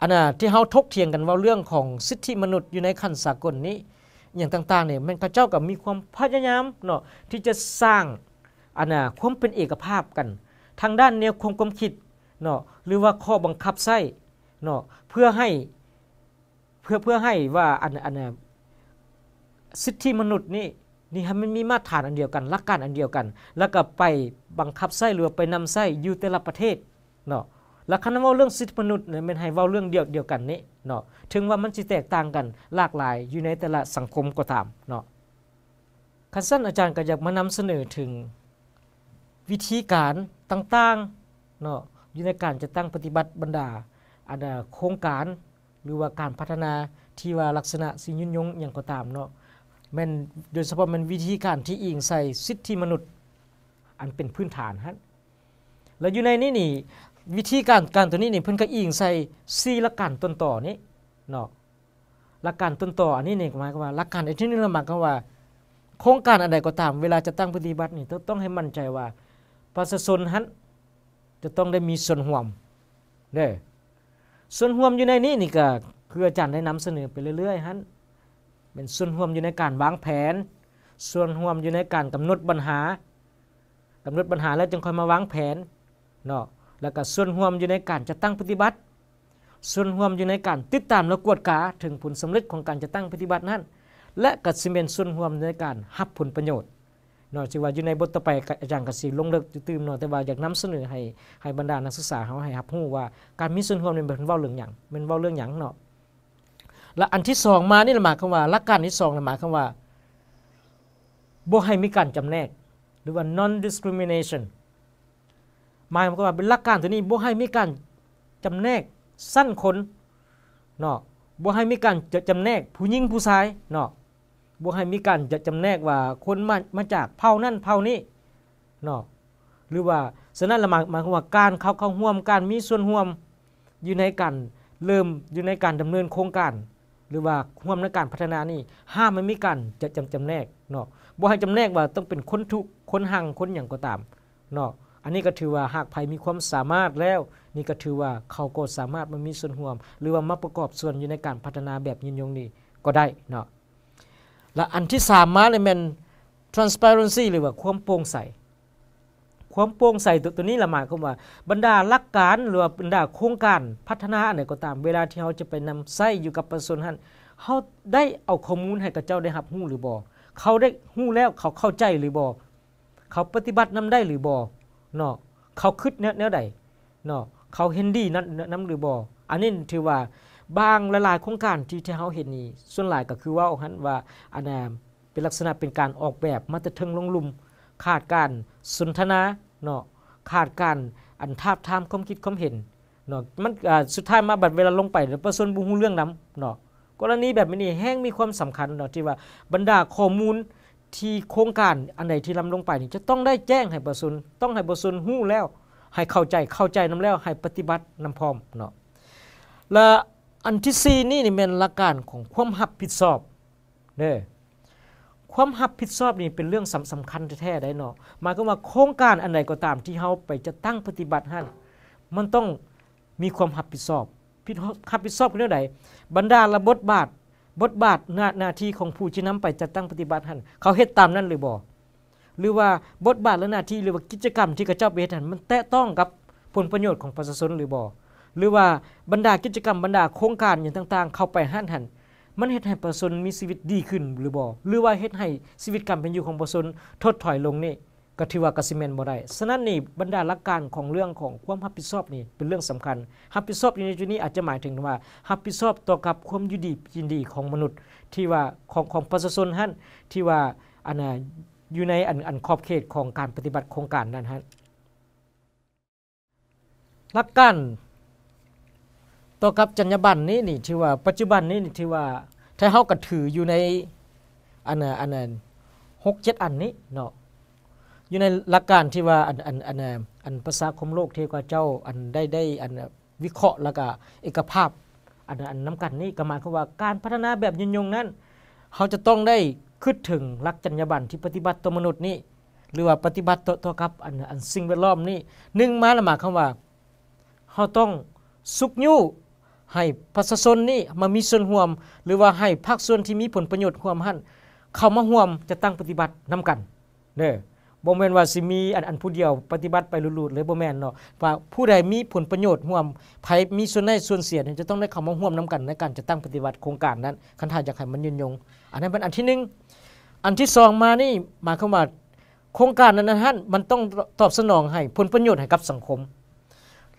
อันน่ะที่เฮาทกเถียงกันว่าเรื่องของสิทธิมนุษย์อยู่ในขั้นสากลนี้อย่างต่างๆเนี่ยมันพระเจ้าก็มีความพยายามเนาะที่จะสร้างอันน่ะความเป็นเอกภาพกัน ทางด้านแนวความความคิดเนาะหรือว่าข้อบังคับไส้เนาะเพื่อให้ เพื่อเพื่อให้ว่าอันอันสิทธิมนุษย์นี่นี่ฮะมันมีมาตรฐานอันเดียวกันหลักการอันเดียวกัน แล้วก็ไปบังคับไส้หรือไปนำไส้อยู่แต่ละประเทศเนาะแล้วคันว่าเรื่องสิทธิมนุษย์เนี่ยมันให้ว้าเรื่องเดียวเดียวกันนี้เนาะถึงว่ามันจะแตกต่างกันหลากหลาย อยู่ในแต่ละสังคมก็ตามเนาะคันสั้นอาจารย์ก็อยากมานำเสนอถึงวิธีการต่างๆเนาะอยู่ในการจะตั้งปฏิบัติบรรดา อันโครงการหรือว่าการพัฒนาที่ว่าลักษณะสิ่งยุ่งยงอย่างก็ตามเนาะแม่นโดยเฉพาะมันวิธีการที่อิงใส่สิทธิมนุษย์อันเป็นพื้นฐานฮะแล้วอยู่ในนี้นี่วิธีการการตัวนี้นี่เพิ่นก็อิงใส่ซีลักการต้นต่อนี้เนาะหลักการต้นต่ออันนี้นี่หมายความว่าหลักการอันที่นี่หมายความว่า โครงการอะไรก็ตาม เวลาจะตั้งปฏิบัตินี่ต้องให้มั่นใจว่าประชาชนฮันจะต้องได้มีส่วนห่วมเด้ส่วนห่วมอยู่ในนี้นี่ก็คืออาจารย์ได้นำเสนอไปเรื่อยๆฮันเป็นส่วนห่วมอยู่ในการวางแผน ส่วนห่วมอยู่ในการกำหนดปัญหา กำหนดปัญหา แล้วจึงค่อยมาวางแผนเนาะ แล้วก็ส่วนห่วมอยู่ในการจะตั้งปฏิบัติ ส่วนห่วมอยู่ในการติดตามและกวดกาถึงผลสำเร็จของการจะตั้งปฏิบัตินั้น และก็ซิเป็นส่วนห่วมในการหับผลประโยชน์นอกจากว่าอยู่ในบทต่อไปอาจารย์กสิลงเลิกตื่มเนาะ แต่ว่าอยากนำเสนอให้ให้บรรดานักศึกษาเขาให้รับรู้ว่าการมีส่วนร่วมเป็นเว้าเรื่องหยังเป็นเวาเรื่องหยังเนาะ และอันที่สองมานี่หมายคำว่าหลักการที่สองหมายคำว่าบ่ให้มีการจำแนก หรือว่า non discrimination หมายความว่าเป็นหลักการตัวนี้บ่ให้มีการจำแนกสั้นคนเนาะบ่ให้มีการจำแนกผู้หญิงผู้ชายเนาะบ่ให้มีการจะจำแนกว่าคนมามาจากเผ่านั่นเผ่านี้เนาะหรือว่าฉะนั้นละหมายหมายความว่าการเขาเข้าร่วมการมีส่วนร่วมอยู่ในการเริ่มอยู่ในการดำเนินโครงการหรือว่าร่วมในการพัฒนานี่ห้ามไม่มีการจะจำจำแนกเนาะบ่ให้จำแนกว่าต้องเป็นคนทุกคนหังคนอย่างก็ตามเนาะอันนี้ก็ถือว่าหากภัยมีความสามารถแล้ว นี่ก็ถือว่าเขาก็สามารถมนมีส่วนร่วม หรือว่ามาประกอบส่วนอยู่ในการพัฒนาแบบยินยงนี้ก็ได้เนาะและอันที่สามมาเลยมัน transparency หรือว่า ความโปร่งใส ความโปร่งใสตัวตัวนี้ละหมายความว่า บรรดาหลักการหรือว่าบรรดาโครงการ พัฒนาอะไรก็ตาม เวลาที่เราจะไปนำใส้อยู่กับประชาชนเขาได้เอาข้อมูลให้กับเจ้าได้รับหู้หรือบอเขาได้หู้แล้วเขาเข้าใจหรือบอเขาปฏิบัตินำได้หรือบอเนาะ เขาคิดแนวใดเนาะ เขาเห็นดีนั้นนำหรือบออันนี้ถือว่าบางหลายๆโครงการที่ที่เขาเห็นนี่ส่วนหลายก็คือว่าออกหันว่าอันนั้นเป็นลักษณะเป็นการออกแบบมาแต่เทิงลงลุม ขาดการสนทนาเนาะขาดการอันทาบทามความคิดความเห็นเนาะมันสุดท้ายมาบัดเวลาลงไปแล้วประสนบุฮูเรื่องนำเนาะกรณีแบบนี้แห้งมีความสำคัญเนาะที่ว่าบรรดาข้อมูลที่โครงการอันใดที่ลำลงไปนี่จะต้องได้แจ้งให้ประสนต้องให้ประสนหู้แล้วให้เข้าใจเข้าใจนำแล้วให้ปฏิบัตินำพร้อมเนาะและอันที่สี่นี่นี่เป็นหลักการของความหับผิดชอบเนี่ยความหับผิดชอบนี่เป็นเรื่องสำคัญแท้ๆได้เนาะหมายก็ว่าโครงการอันใดก็ตามที่เขาไปจะตั้งปฏิบัติหั่นมันต้องมีความหับผิดชอบผิดหับผิดชอบเรื่องใดบรรดาระบทบาทบทบาทหน้าหน้าที่ของผู้ที่นำไปจัดตั้งปฏิบัติหั่นเขาเฮ็ดตามนั้นหรือบ่หรือว่าบทบาทและหน้าที่หรือว่ากิจกรรมที่กระเจ้าเฮ็ดหั่นมันแตะต้องกับผลประโยชน์ของประชาชนหรือบ่หรือว่าบรรดากิจกรรมบรรดาโครงการอย่างต่างๆ เข้าไปหันหันมันเฮ็ดให้ประชาชนมีชีวิตดีขึ้นหรือบ่หรือว่าเฮ็ดให้ชีวิตการเป็นอยู่ของประชาชนถดถอยลงนี่ก็ถือว่ากสิเมนบ่ได้ ฉะนั้นนี่บรรดาหลักการของเรื่องของความรับผิดชอบนี่เป็นเรื่องสำคัญรับผิดชอบในจุดนี้อาจจะหมายถึงว่ารับผิดชอบต่อกับความยุดียินดีของมนุษย์ ที่ว่าของของประชาชนหั่นที่ว่าอันน่ะอยู่ในอันอันขอบเขตของการปฏิบัติโครงการนั้นฮะหลักการต่อกับจรรยาบรรณนี้นี่ที่ว่าปัจจุบันนี้นี่ที่ว่าถ้าเฮากะถืออยู่ในอันอันอันหกเจ็ดอันนี้เนาะอยู่ในหลักการที่ว่าอันอันอันอันภาษาคมโลกเทกว่าเจ้าอันได้ได้อันวิเคราะห์แล้วก็เอกภาพอันอันน้ำกันนี่ก็หมายความว่าการพัฒนาแบบยงยงนั้นเขาจะต้องได้คิดถึงหลักจรรยาบรรณที่ปฏิบัติต่อมนุษย์นี่หรือว่าปฏิบัติ ต่อต่อกับอันอันสิ่งแวดล้อมนี่หนึ่งมาละหมายคำว่าเขาต้องสุกยู่ให้ประชาชนนี่มามีส่วนห่วมหรือว่าให้ภาคส่วนที่มีผลประโยชน์ห่วมหันเข้ามาห่วมจะตั้งปฏิบัตินำกันเด้อบ่แม่นว่าสิมีอันอันผู้เดียวปฏิบัติไปลุดๆเลยบ่แม่นเนาะว่าผู้ใดมีผลประโยชน์ห่วมไผมีส่วนได้ส่วนเสียจะต้องได้เข้ามาห่วมนำกัน ในการจะตั้งปฏิบัติโครงการนั้นคันท่านอยากให้มันยืนยง อันนั้นเป็นอันที่1อันที่2มานี่หมายความว่าโครงการนั้นนั้นมันต้องตอบสนองให้ผลประโยชน์ให้กับสังคม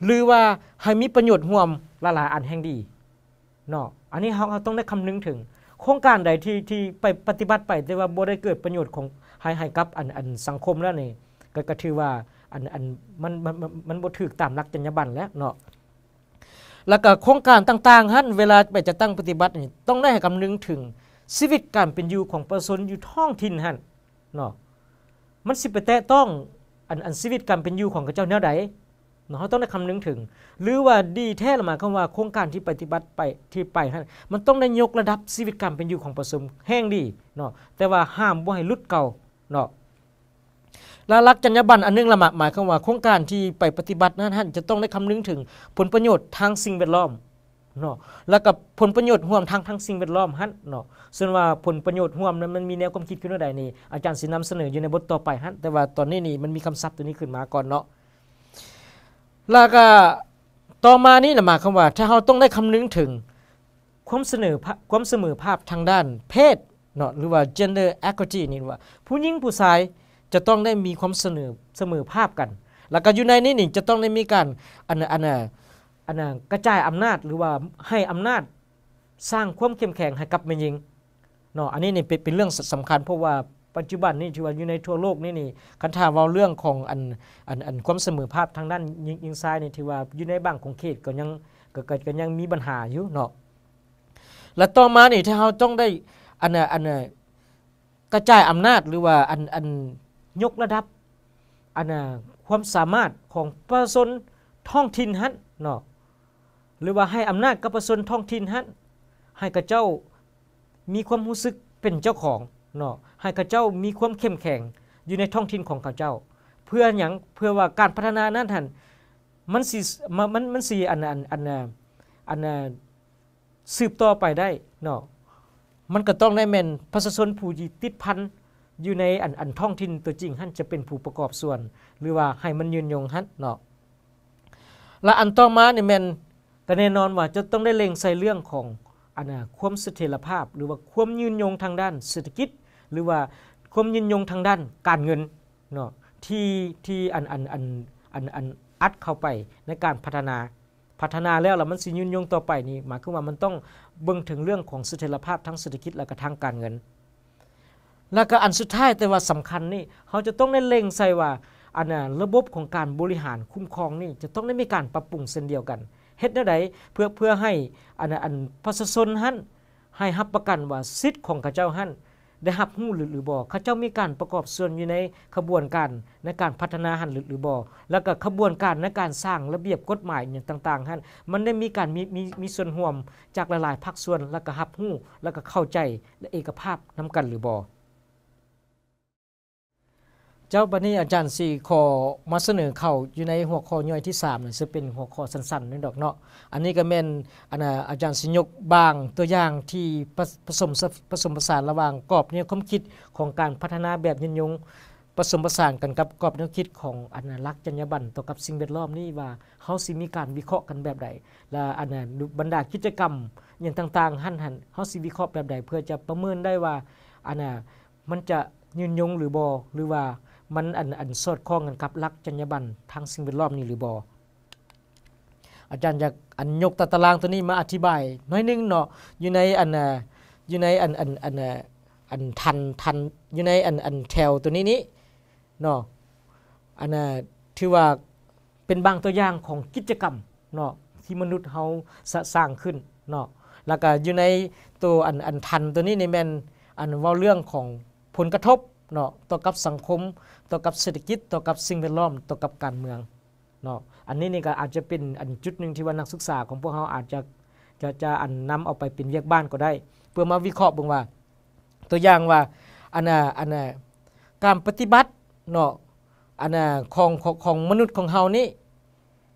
หรือว่าให้มีประโยชน์ห่วมหลายๆอันแห่งดีเนาะอันนี้เราต้องได้คำนึงถึง โครงการใดที่ที่ไปปฏิบัติไปแต่ว่าบ่ได้เกิดประโยชน์ของให้ให้กับอันอันสังคมแล้วนี่ก็ก็ถือว่าอันอันมันมันมันบ่ถูกตามหลักจรรยาบรรณแล้วเนาะแล้วก็โครงการต่างๆฮั่นเวลาไปจะตั้งปฏิบัตินี่ต้องได้ให้คำนึงถึงชีวิตการเป็นอยู่ของประชาชนอยู่ท้องถิ่นฮั่นเนาะมันสิไปแตะต้องอันอันชีวิตการเป็นอยู่ของเจ้าแนวใดเขาต้องได้คำนึงถึง หรือว่าดีแท้ละหมายความว่าโครงการที่ปฏิบัติไปที่ไปฮมันต้องได้ยกระดับชีวิตกรรมเป็นอยู่ของประสมแห้งดีเนาะแต่ว่าห้ามบ่ให้ลุดเก่าเนาะและรักจัญญาบันอันนึงละหมายความว่าโครงการที่ไปปฏิบัตินั้นฮะจะต้องได้คำนึงถึง ผลประโยชน์ทางสิ่งแวดล้อมเนาะแล้วกับผลประโยชน์ร่วมทางทั้งสิ่งแวดล้อมฮัเนาะส่วนว่าผลประโยชน์ร่วมนั้นมันมีแนวความคิดขึ้นใดนี่อาจารย์สินำเสนออยู่ในบทต่อไปฮัแต่ว่าตอนนี้นี่มันมีคำศัพท์ตัวนี้ขึ้นมาก่อนเนาะแล้วก็ต่อมานี่นะหมายความว่า ถ้าเราต้องได้คำนึงถึงความเสนอความเสมอภาพทางด้าน เพศเนาะหรือว่า gender equity นี่ว่า ผู้หญิงผู้ชายจะต้องได้มีความเสนอเสมอภาพกัน แล้วก็อยู่ในนี้นี่จะต้องได้มีการอันอันอันกระจายอำนาจหรือว่าให้อำนาจสร้างความเข้มแข็งให้กับแม่หญิงเนาะอันนี้นี่เป็นเรื่องสำคัญเพราะว่าปัจจุบันนี่ที่ว่าอยู่ในทั่วโลกนี่นี่คันถามว่าเรื่องของอันอันอันความเสมอภาพทางด้าน ยิงยิงซ้ายนี่ที่ว่าอยู่ในบางของเขตก็ยังก็ก็ยังมีปัญหาอยู่เนาะและต่อมานี่ถ้าเราต้องได้อันอันกระจายอำนาจหรือว่าอันอันยกระดับอันความสามารถของประชาชนท้องถิ่นฮั่นเนาะหรือว่าให้อำนาจกับประชาชนท้องถิ่นฮั่นให้กับเจ้ามีความรู้สึกเป็นเจ้าของเนาะให้ข้าเจ้ามีความเข้มแข็งอยู่ในท้องถิ่นของข้าเจ้า เพื่ออย่างเพื่อว่าการพัฒนานั้นท่านมันสิมันมันสิอันอันอันอันสืบต่อไปได้เนาะมันก็ต้องได้แม่นประชาชนผู้ที่ติดพันอยู่ในอันอันท้องถิ่นตัวจริงท่านจะเป็นผู้ประกอบส่วน หรือว่าให้มันยืนยงทัานเนาะและอันต่อมานี่แม่นก็แน่นอนว่าจะต้องได้เล็งใส่เรื่องของอันความเสถียรภาพหรือว่าความยืนยงทางด้านเศรษฐกิจหรือว่าความยินยงทางด้านการเงินเนาะที่ที่อันอันอันอันอันอัดเข้าไปในการพัฒนา พัฒนาแล้ว แล้วมันสิยินยงต่อไปนี่หมายคือว่ามันต้องเบิ่งถึงเรื่องของเสถียรภาพทั้งเศรษฐกิจและก็ทางการเงินแล้วก็อันสุดท้ายแต่ว่าสำคัญนี่เขาจะต้องได้เล็งใส่ว่าอันน่ะระบบของการบริหารคุ้มครองนี่จะต้องได้มีการปรับปรุงเส้นเดียวกัน เฮ็ดนใดเพื่อเพื่อให้อันอันประชาชนหั่นให้รับประกันว่าสิทธิ์ของข้าเจ้าหั่นได้หับหู้หรือหรือบ่เขาเจ้ามีการประกอบส่วนอยู่ในขบวนการในการพัฒนาหันหรือหรือบ่แล้วก็ขบวนการในการสร้างระเบียบกฎหมายอย่างต่างๆหันมันได้มีการมีมีมีส่วนห่วมจากหลายๆภาคส่วน แล้วก็หับหู้ แล้วก็เข้าใจและเอกภาพนำกันหรือบ่เจ้าปนี้อาจารย์สี่ข้อมาเสนอเข้าอยู่ในหัวข้อย่อยที่3นี่จะเป็นหัวข้อสั้นๆนี่ดอกเนาะอันนี้ก็เป็นอันอาจารย์สิยกบางตัวอย่างที่ผสมผสมผสานระหว่างกรอบแนวความคิดของการพัฒนาแบบยนยงผสมผสานกันกับกรอบแนวคิด ของอนาลักษ์จัญญบันต่อกับสิ่งแวดล้อมนี่ว่าเขาสิมีการวิเคราะห์กันแบบใดและอันนบรรดากิจกรรมอย่างต่างๆ หันหันเขาสิวิเคราะห์แบบใดเพื่อจะประเมินได้ว่าอันนมันจะยืนยงหรือบ่หรือว่ามันอันอันสอดคล้องกันรับลักจรรยาบรรณทางสิ่งแวดล้อมนี่หรือบออาจารย์จะอันยกตารางตัวนี้มาอธิบาย น้อยนึงเนาะ อยู่ในอันอยู่ในอัน อัน อันอันทันทัน อยู่ในอัน อันแถวตัวนี้นี้เนาะ อันน่ะถือว่าเป็นบางตัวอย่างของกิจกรรม เนาะ ที่มนุษย์เฮาสร้างขึ้น เนาะ แล้วก็อยู่ในตัวอันอันทันตัวนี้ในแมนอันว่าเรื่องของผลกระทบ เนาะ ต่อกับสังคมต่อกับเศรษฐกิจต่อกับสิ่งแวดล้อมต่อกับการเมืองเนาะอันนี้นี่ก็อาจจะเป็นอันจุดหนึ่งที่ว่านักศึกษาของพวกเขาอาจจะจะจะอันนำเอาไปเป็นเวียกบ้านก็ได้ เพื่อมาวิเคราะห์บ่งว่า ตัวอย่างว่าอันน่ะอันน่ะการปฏิบัติเนาะอันน่ะของของมนุษย์ของเฮานี่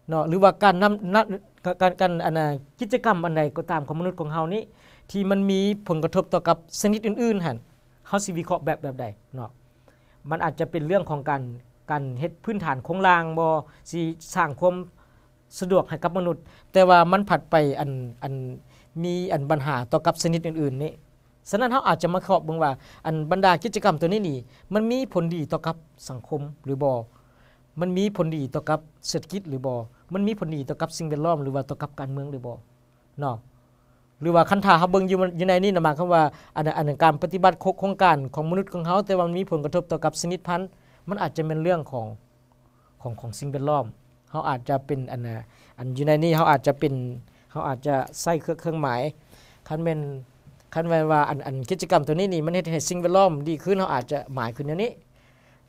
เนาะหรือว่าการนำการการอันน่ะกิจกรรมอันใดก็ตามของมนุษย์ของเฮานี่ที่มันมีผลกระทบต่อกับชนิดอื่นๆหั่นเฮาสิวิเคราะห์แบบแบบใดเนาะมันอาจจะเป็นเรื่องของการการเฮ็ดพื้นฐานโครงรางบ่สิสร้างความสะดวกให้กับมนุษย์ แต่ว่ามันผัดไปอันอันมีอันปัญหาต่อกับชนิดอื่นๆนี่ฉะนั้นเขาอาจจะมาขอบเบิ่งว่า อันบรรดากิจกรรมตัวนี้นี่มันมีผลดีต่อกับสังคมหรือบ่มันมีผลดีต่อกับเศรษฐกิจหรือบ่มันมีผลดีต่อกับสิ่งแวดล้อมหรือว่าต่อกับการเมืองหรือบ่เนาะหรือว่าคันธาเขาเบิ่งอยู่อยู่ในนี่นะหมายความว่าอันอันการปฏิบัติโครงการของมนุษย์ของเขาแต่ว่ามันมีผลกระทบต่อกับสนิทพันธุ์ มันอาจจะเป็นเรื่องของของของสิ่งแวดล้อมเขาอาจจะเป็นอันอันอยู่ในนี่เขาอาจจะเป็นเขาอาจจะใส่เครื่องหมายคันเป็นคันแปนว่าอันอันกิจกรรมตัวนี้นี่มันเฮ็ดให้สิ่งแวดล้อมดีขึ้นเขาอาจจะหมายขึ้น่างนี้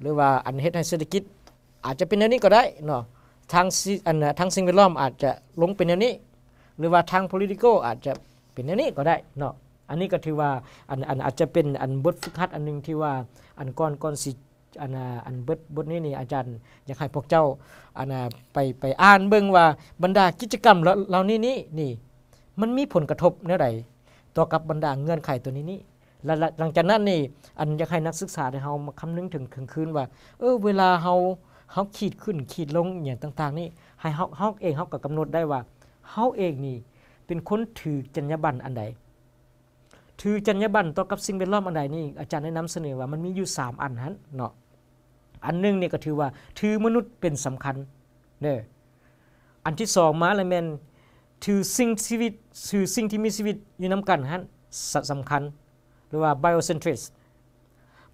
หรือว่าอันเฮ็ดให้เศรษฐกิจอาจจะเป็น่นงนี้ก็ได้เนาะทางอันทางสิ่งแวดล้อมอาจจะลงเป็น่นงนี้ หรือว่าทาง political อาจจะป็นอันนี้ก็ได้เนาะ อันนี้ก็ถือว่าอันอันอาจจะเป็นอันบทฝึกหัดอันนึงที่ว่าอันก่อนก่อนสิอันอันบทบทนี้นี่ อาจารย์อยากให้พวกเจ้าอันไปไปอ่านเบิ่งว่าบรรดากิจกรรมเหล่านี้นี่นี่ มันมีผลกระทบเนือใดต่อกับบรรดาเงื่อนไขตัวนี้นี่และหลังจากนั้นนี่อันอยากให้นักศึกษาได้เฮามาคำนึงถึงคืนว่า เออเวลาเฮาเฮาขีดขึ้นขีดลงอย่างต่างๆนี่ให้เฮาเฮาเองเฮาก็กำหนดได้ว่าเฮาเองนี่เป็นคนถือจรรยาบรรณอันใด ถือจรรยาบรรณต่อกับสิ่งแวดล้อม อันใดนี่อาจารย์ได้นำเสนอว่ามันมีอยู่ 3 อันนั้นเนาะ อันนึงเนี่ยก็ถือว่า ถือมนุษย์เป็นสำคัญเนี่ยอันที่สองมาเล้แมนถือสิ่งชีวิตถือสิ่งที่มีชีวิตอยู่นำกันฮันสำคัญหรือว่า b i o c e n t r i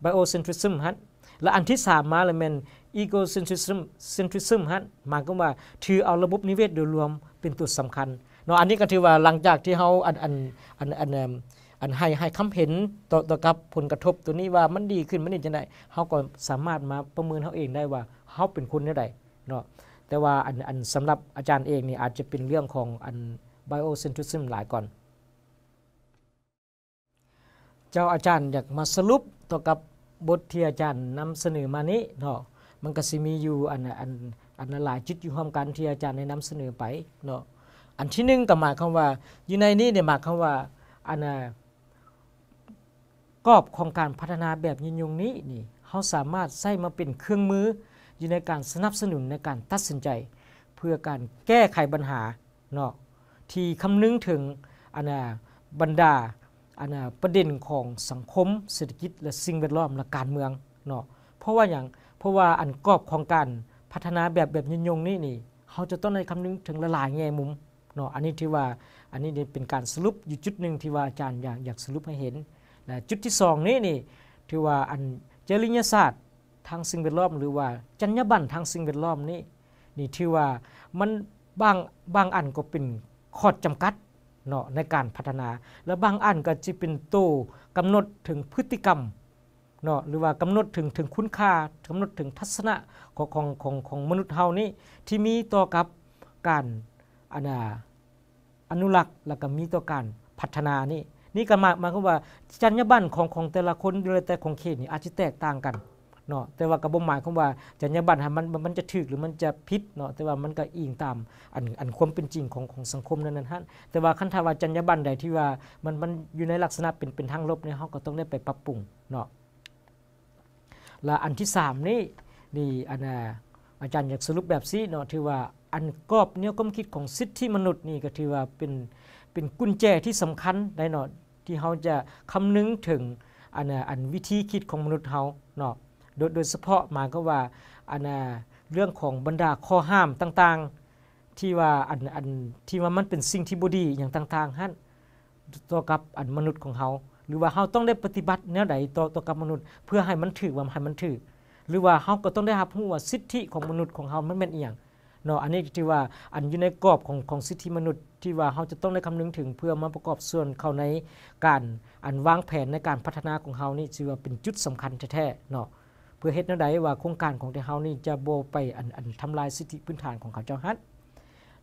ไบ biocentrism ฮันและอันที่สามมาเล้แมน e เ o c e n t r i s m centrism ฮันหมายก็ว่า ถือเอาระบบนิเวศโดยรวมเป็นตัวสำคัญเนาะอันนี้ก็ถือว่าหลังจากที่เขาอันอันอันอันอันให้ให้คำเห็นต่อต่อกับผลกระทบตัวนี้ว่ามันดีขึ้นมันนี่จังไดนเขาก็สามารถมาประเมินเขาเองได้ว่าเขาเป็นคนได้ไรเนาะแต่ว่าอันอันสำหรับอาจารย์เอง นี่อาจจะเป็นเรื่องของอันไบโอเซนทริซึมหลายก่อน เจ้าอาจารย์อยากมาสรุปต่อกับบทที่อาจารย์นำเสนอมานี้เนาะมันก็สิมีอยู่อันอันอันหลายจุดอยู่ร่วมกันที่อาจารย์ได้นำเสนอไปเนาะอันที่หนึ่งก็หมายความว่าอยู่ในนี้เนี่ยหมายความว่าอันนกรอบของการพัฒนาแบบยินยงนี้นี่เขาสามารถใช้มาเป็นเครื่องมือ อยู่ในการสนับสนุนในการตัดสินใจเพื่อการแก้ไขปัญหาเนาะที่คำนึงถึงอันน่บรรดาอันน่ประเด็นของสังคมเศรษฐกิจ และสิ่งแวดล้อมและการเมืองเนาะเพราะว่าอย่างเพราะว่าอันกรอบของการพัฒนาแบบแบบยินยงนี้นี่เขาจะต้องในคำนึงถึงหลายแง่มุมเนาะอันนี้ที่ว่าอันนี้เป็นการสรุปอยู่จุดหนึ่งที่ว่าอาจารย์อยากอยากสรุปให้เห็นนะจุดที่สองนี้นี่ที่ว่าอันจริยศาสตร์ ทางสิ่งแวดล้อม หรือว่าจรรยาบรรณทางสิ่งแวดล้อมนี่นี่ที่ว่ามันบางบางอันก็เป็นข้อจำกัดเนาะในการพัฒนา และบางอันก็จะเป็นตัวกำหนดถึงพฤติกรรมเนาะหรือว่ากำหนดถึงถึงคุณค่ากำหนดถึงทัศนะของของของของมนุษย์เฮานี้ที่มีต่อกับการอันอนุรักษ์ แล้วก็มีต่อการพัฒนานี่ นี่ก็มาหมาคามว่าจรรยาบรรณของของแต่ละคนยแต่ของเขตนี่อาจจะแตกต่างกันเนาะ แต่ว่ากระบ่หมายของว่าจรรยาบรรณมันมันจะถึกหรือมันจะพิษเนาะ แต่ว่ามันก็อิงตามอันอันความเป็นจริงของของสังคมนั้นนั้นฮะแต่ว่าขั้นทว่าจรรยาบรรณใดที่ว่ามันมันอยู่ในลักษณะเป็นเป็นทางลบเนี่ยเฮาก็ต้องได้ไปปรับปรุงเนาะและอันที่3นี่นี่อันอาจารย์อยากสรุปแบบซี้เนาะที่ว่าอันกอบเนี่ยความคิดของสิทธิมนุษย์นี่ก็ถือว่าเป็น เป็นกุญแจที่สำคัญ ได้เนาะที่เขาจะคำนึงถึง อันอันวิธีคิดของมนุษย์เขาเนาะโดยโดยเฉพาะมาก็ว่าอันเรื่องของบรรดาข้อห้ามต่าง ๆ ที่ว่าอันอันที่ว่ามันเป็นสิ่งที่บดีอย่างต่างๆฮั่นต่อกับอันมนุษย์ของเขาหรือว่าเขาต้องได้ปฏิบัติแนวใดต่อต่อกับมนุษย์เพื่อให้มันถือว่าให้มันถือหรือว่าเขาก็ต้องได้รับรู้ว่าสิทธิของมนุษย์ของเขามันเป็นอย่างเนาะอันนี้ที่ว่าอันอยู่ในกรอบของของสิทธิมนุษย์ ที่ว่าเขาจะต้องได้คำนึงถึงเพื่อมาประกอบส่วนเข้าในการอันวางแผนในการพัฒนาของเขานี่ชื่อว่าเป็นจุดสำคัญแท้ๆเนาะเพื่อเฮ็ดแนวใดว่าโครงการของ่เฮานี่จะโบไปอันอันทำลายสิทธิพื้นฐานของเขาเจ้าฮัด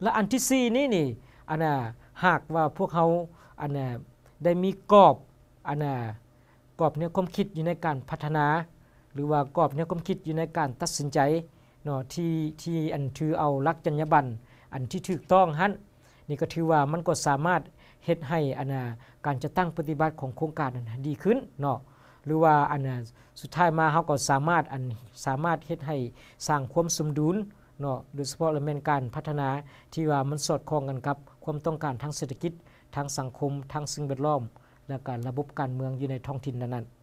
และอันที่ 4 นี่นี่อันน่ะหากว่าพวกเขาอันน่ะได้มีกรอบอันน่ะกรอบแนวความคิดอยู่ในการพัฒนา หรือว่ากรอบแนวความคิดอยู่ในการตัดสินใจเนาะที่ที่อันถือเอาลักจัญญบันอันที่ถูกต้องฮั่นนี่ก็ถือว่ามันก็สามารถเฮ็ดให้อันาการจะตั้งปฏิบัติของโครงการนั้นดีขึ้นเนาะหรือว่าอันสุดท้ายมาเขาก็สามารถอันสามารถเฮ็ดให้สร้างความสมดุลเนาะโดยเฉพาะเรื่องการพัฒนาที่ว่ามันสอดคล้องกันกับความต้องการทางเศรษฐกิจทางสังคมทางสิ่งแวดล้อมและการระบบการเมืองอยู่ในท้องถิ่นนั้นๆ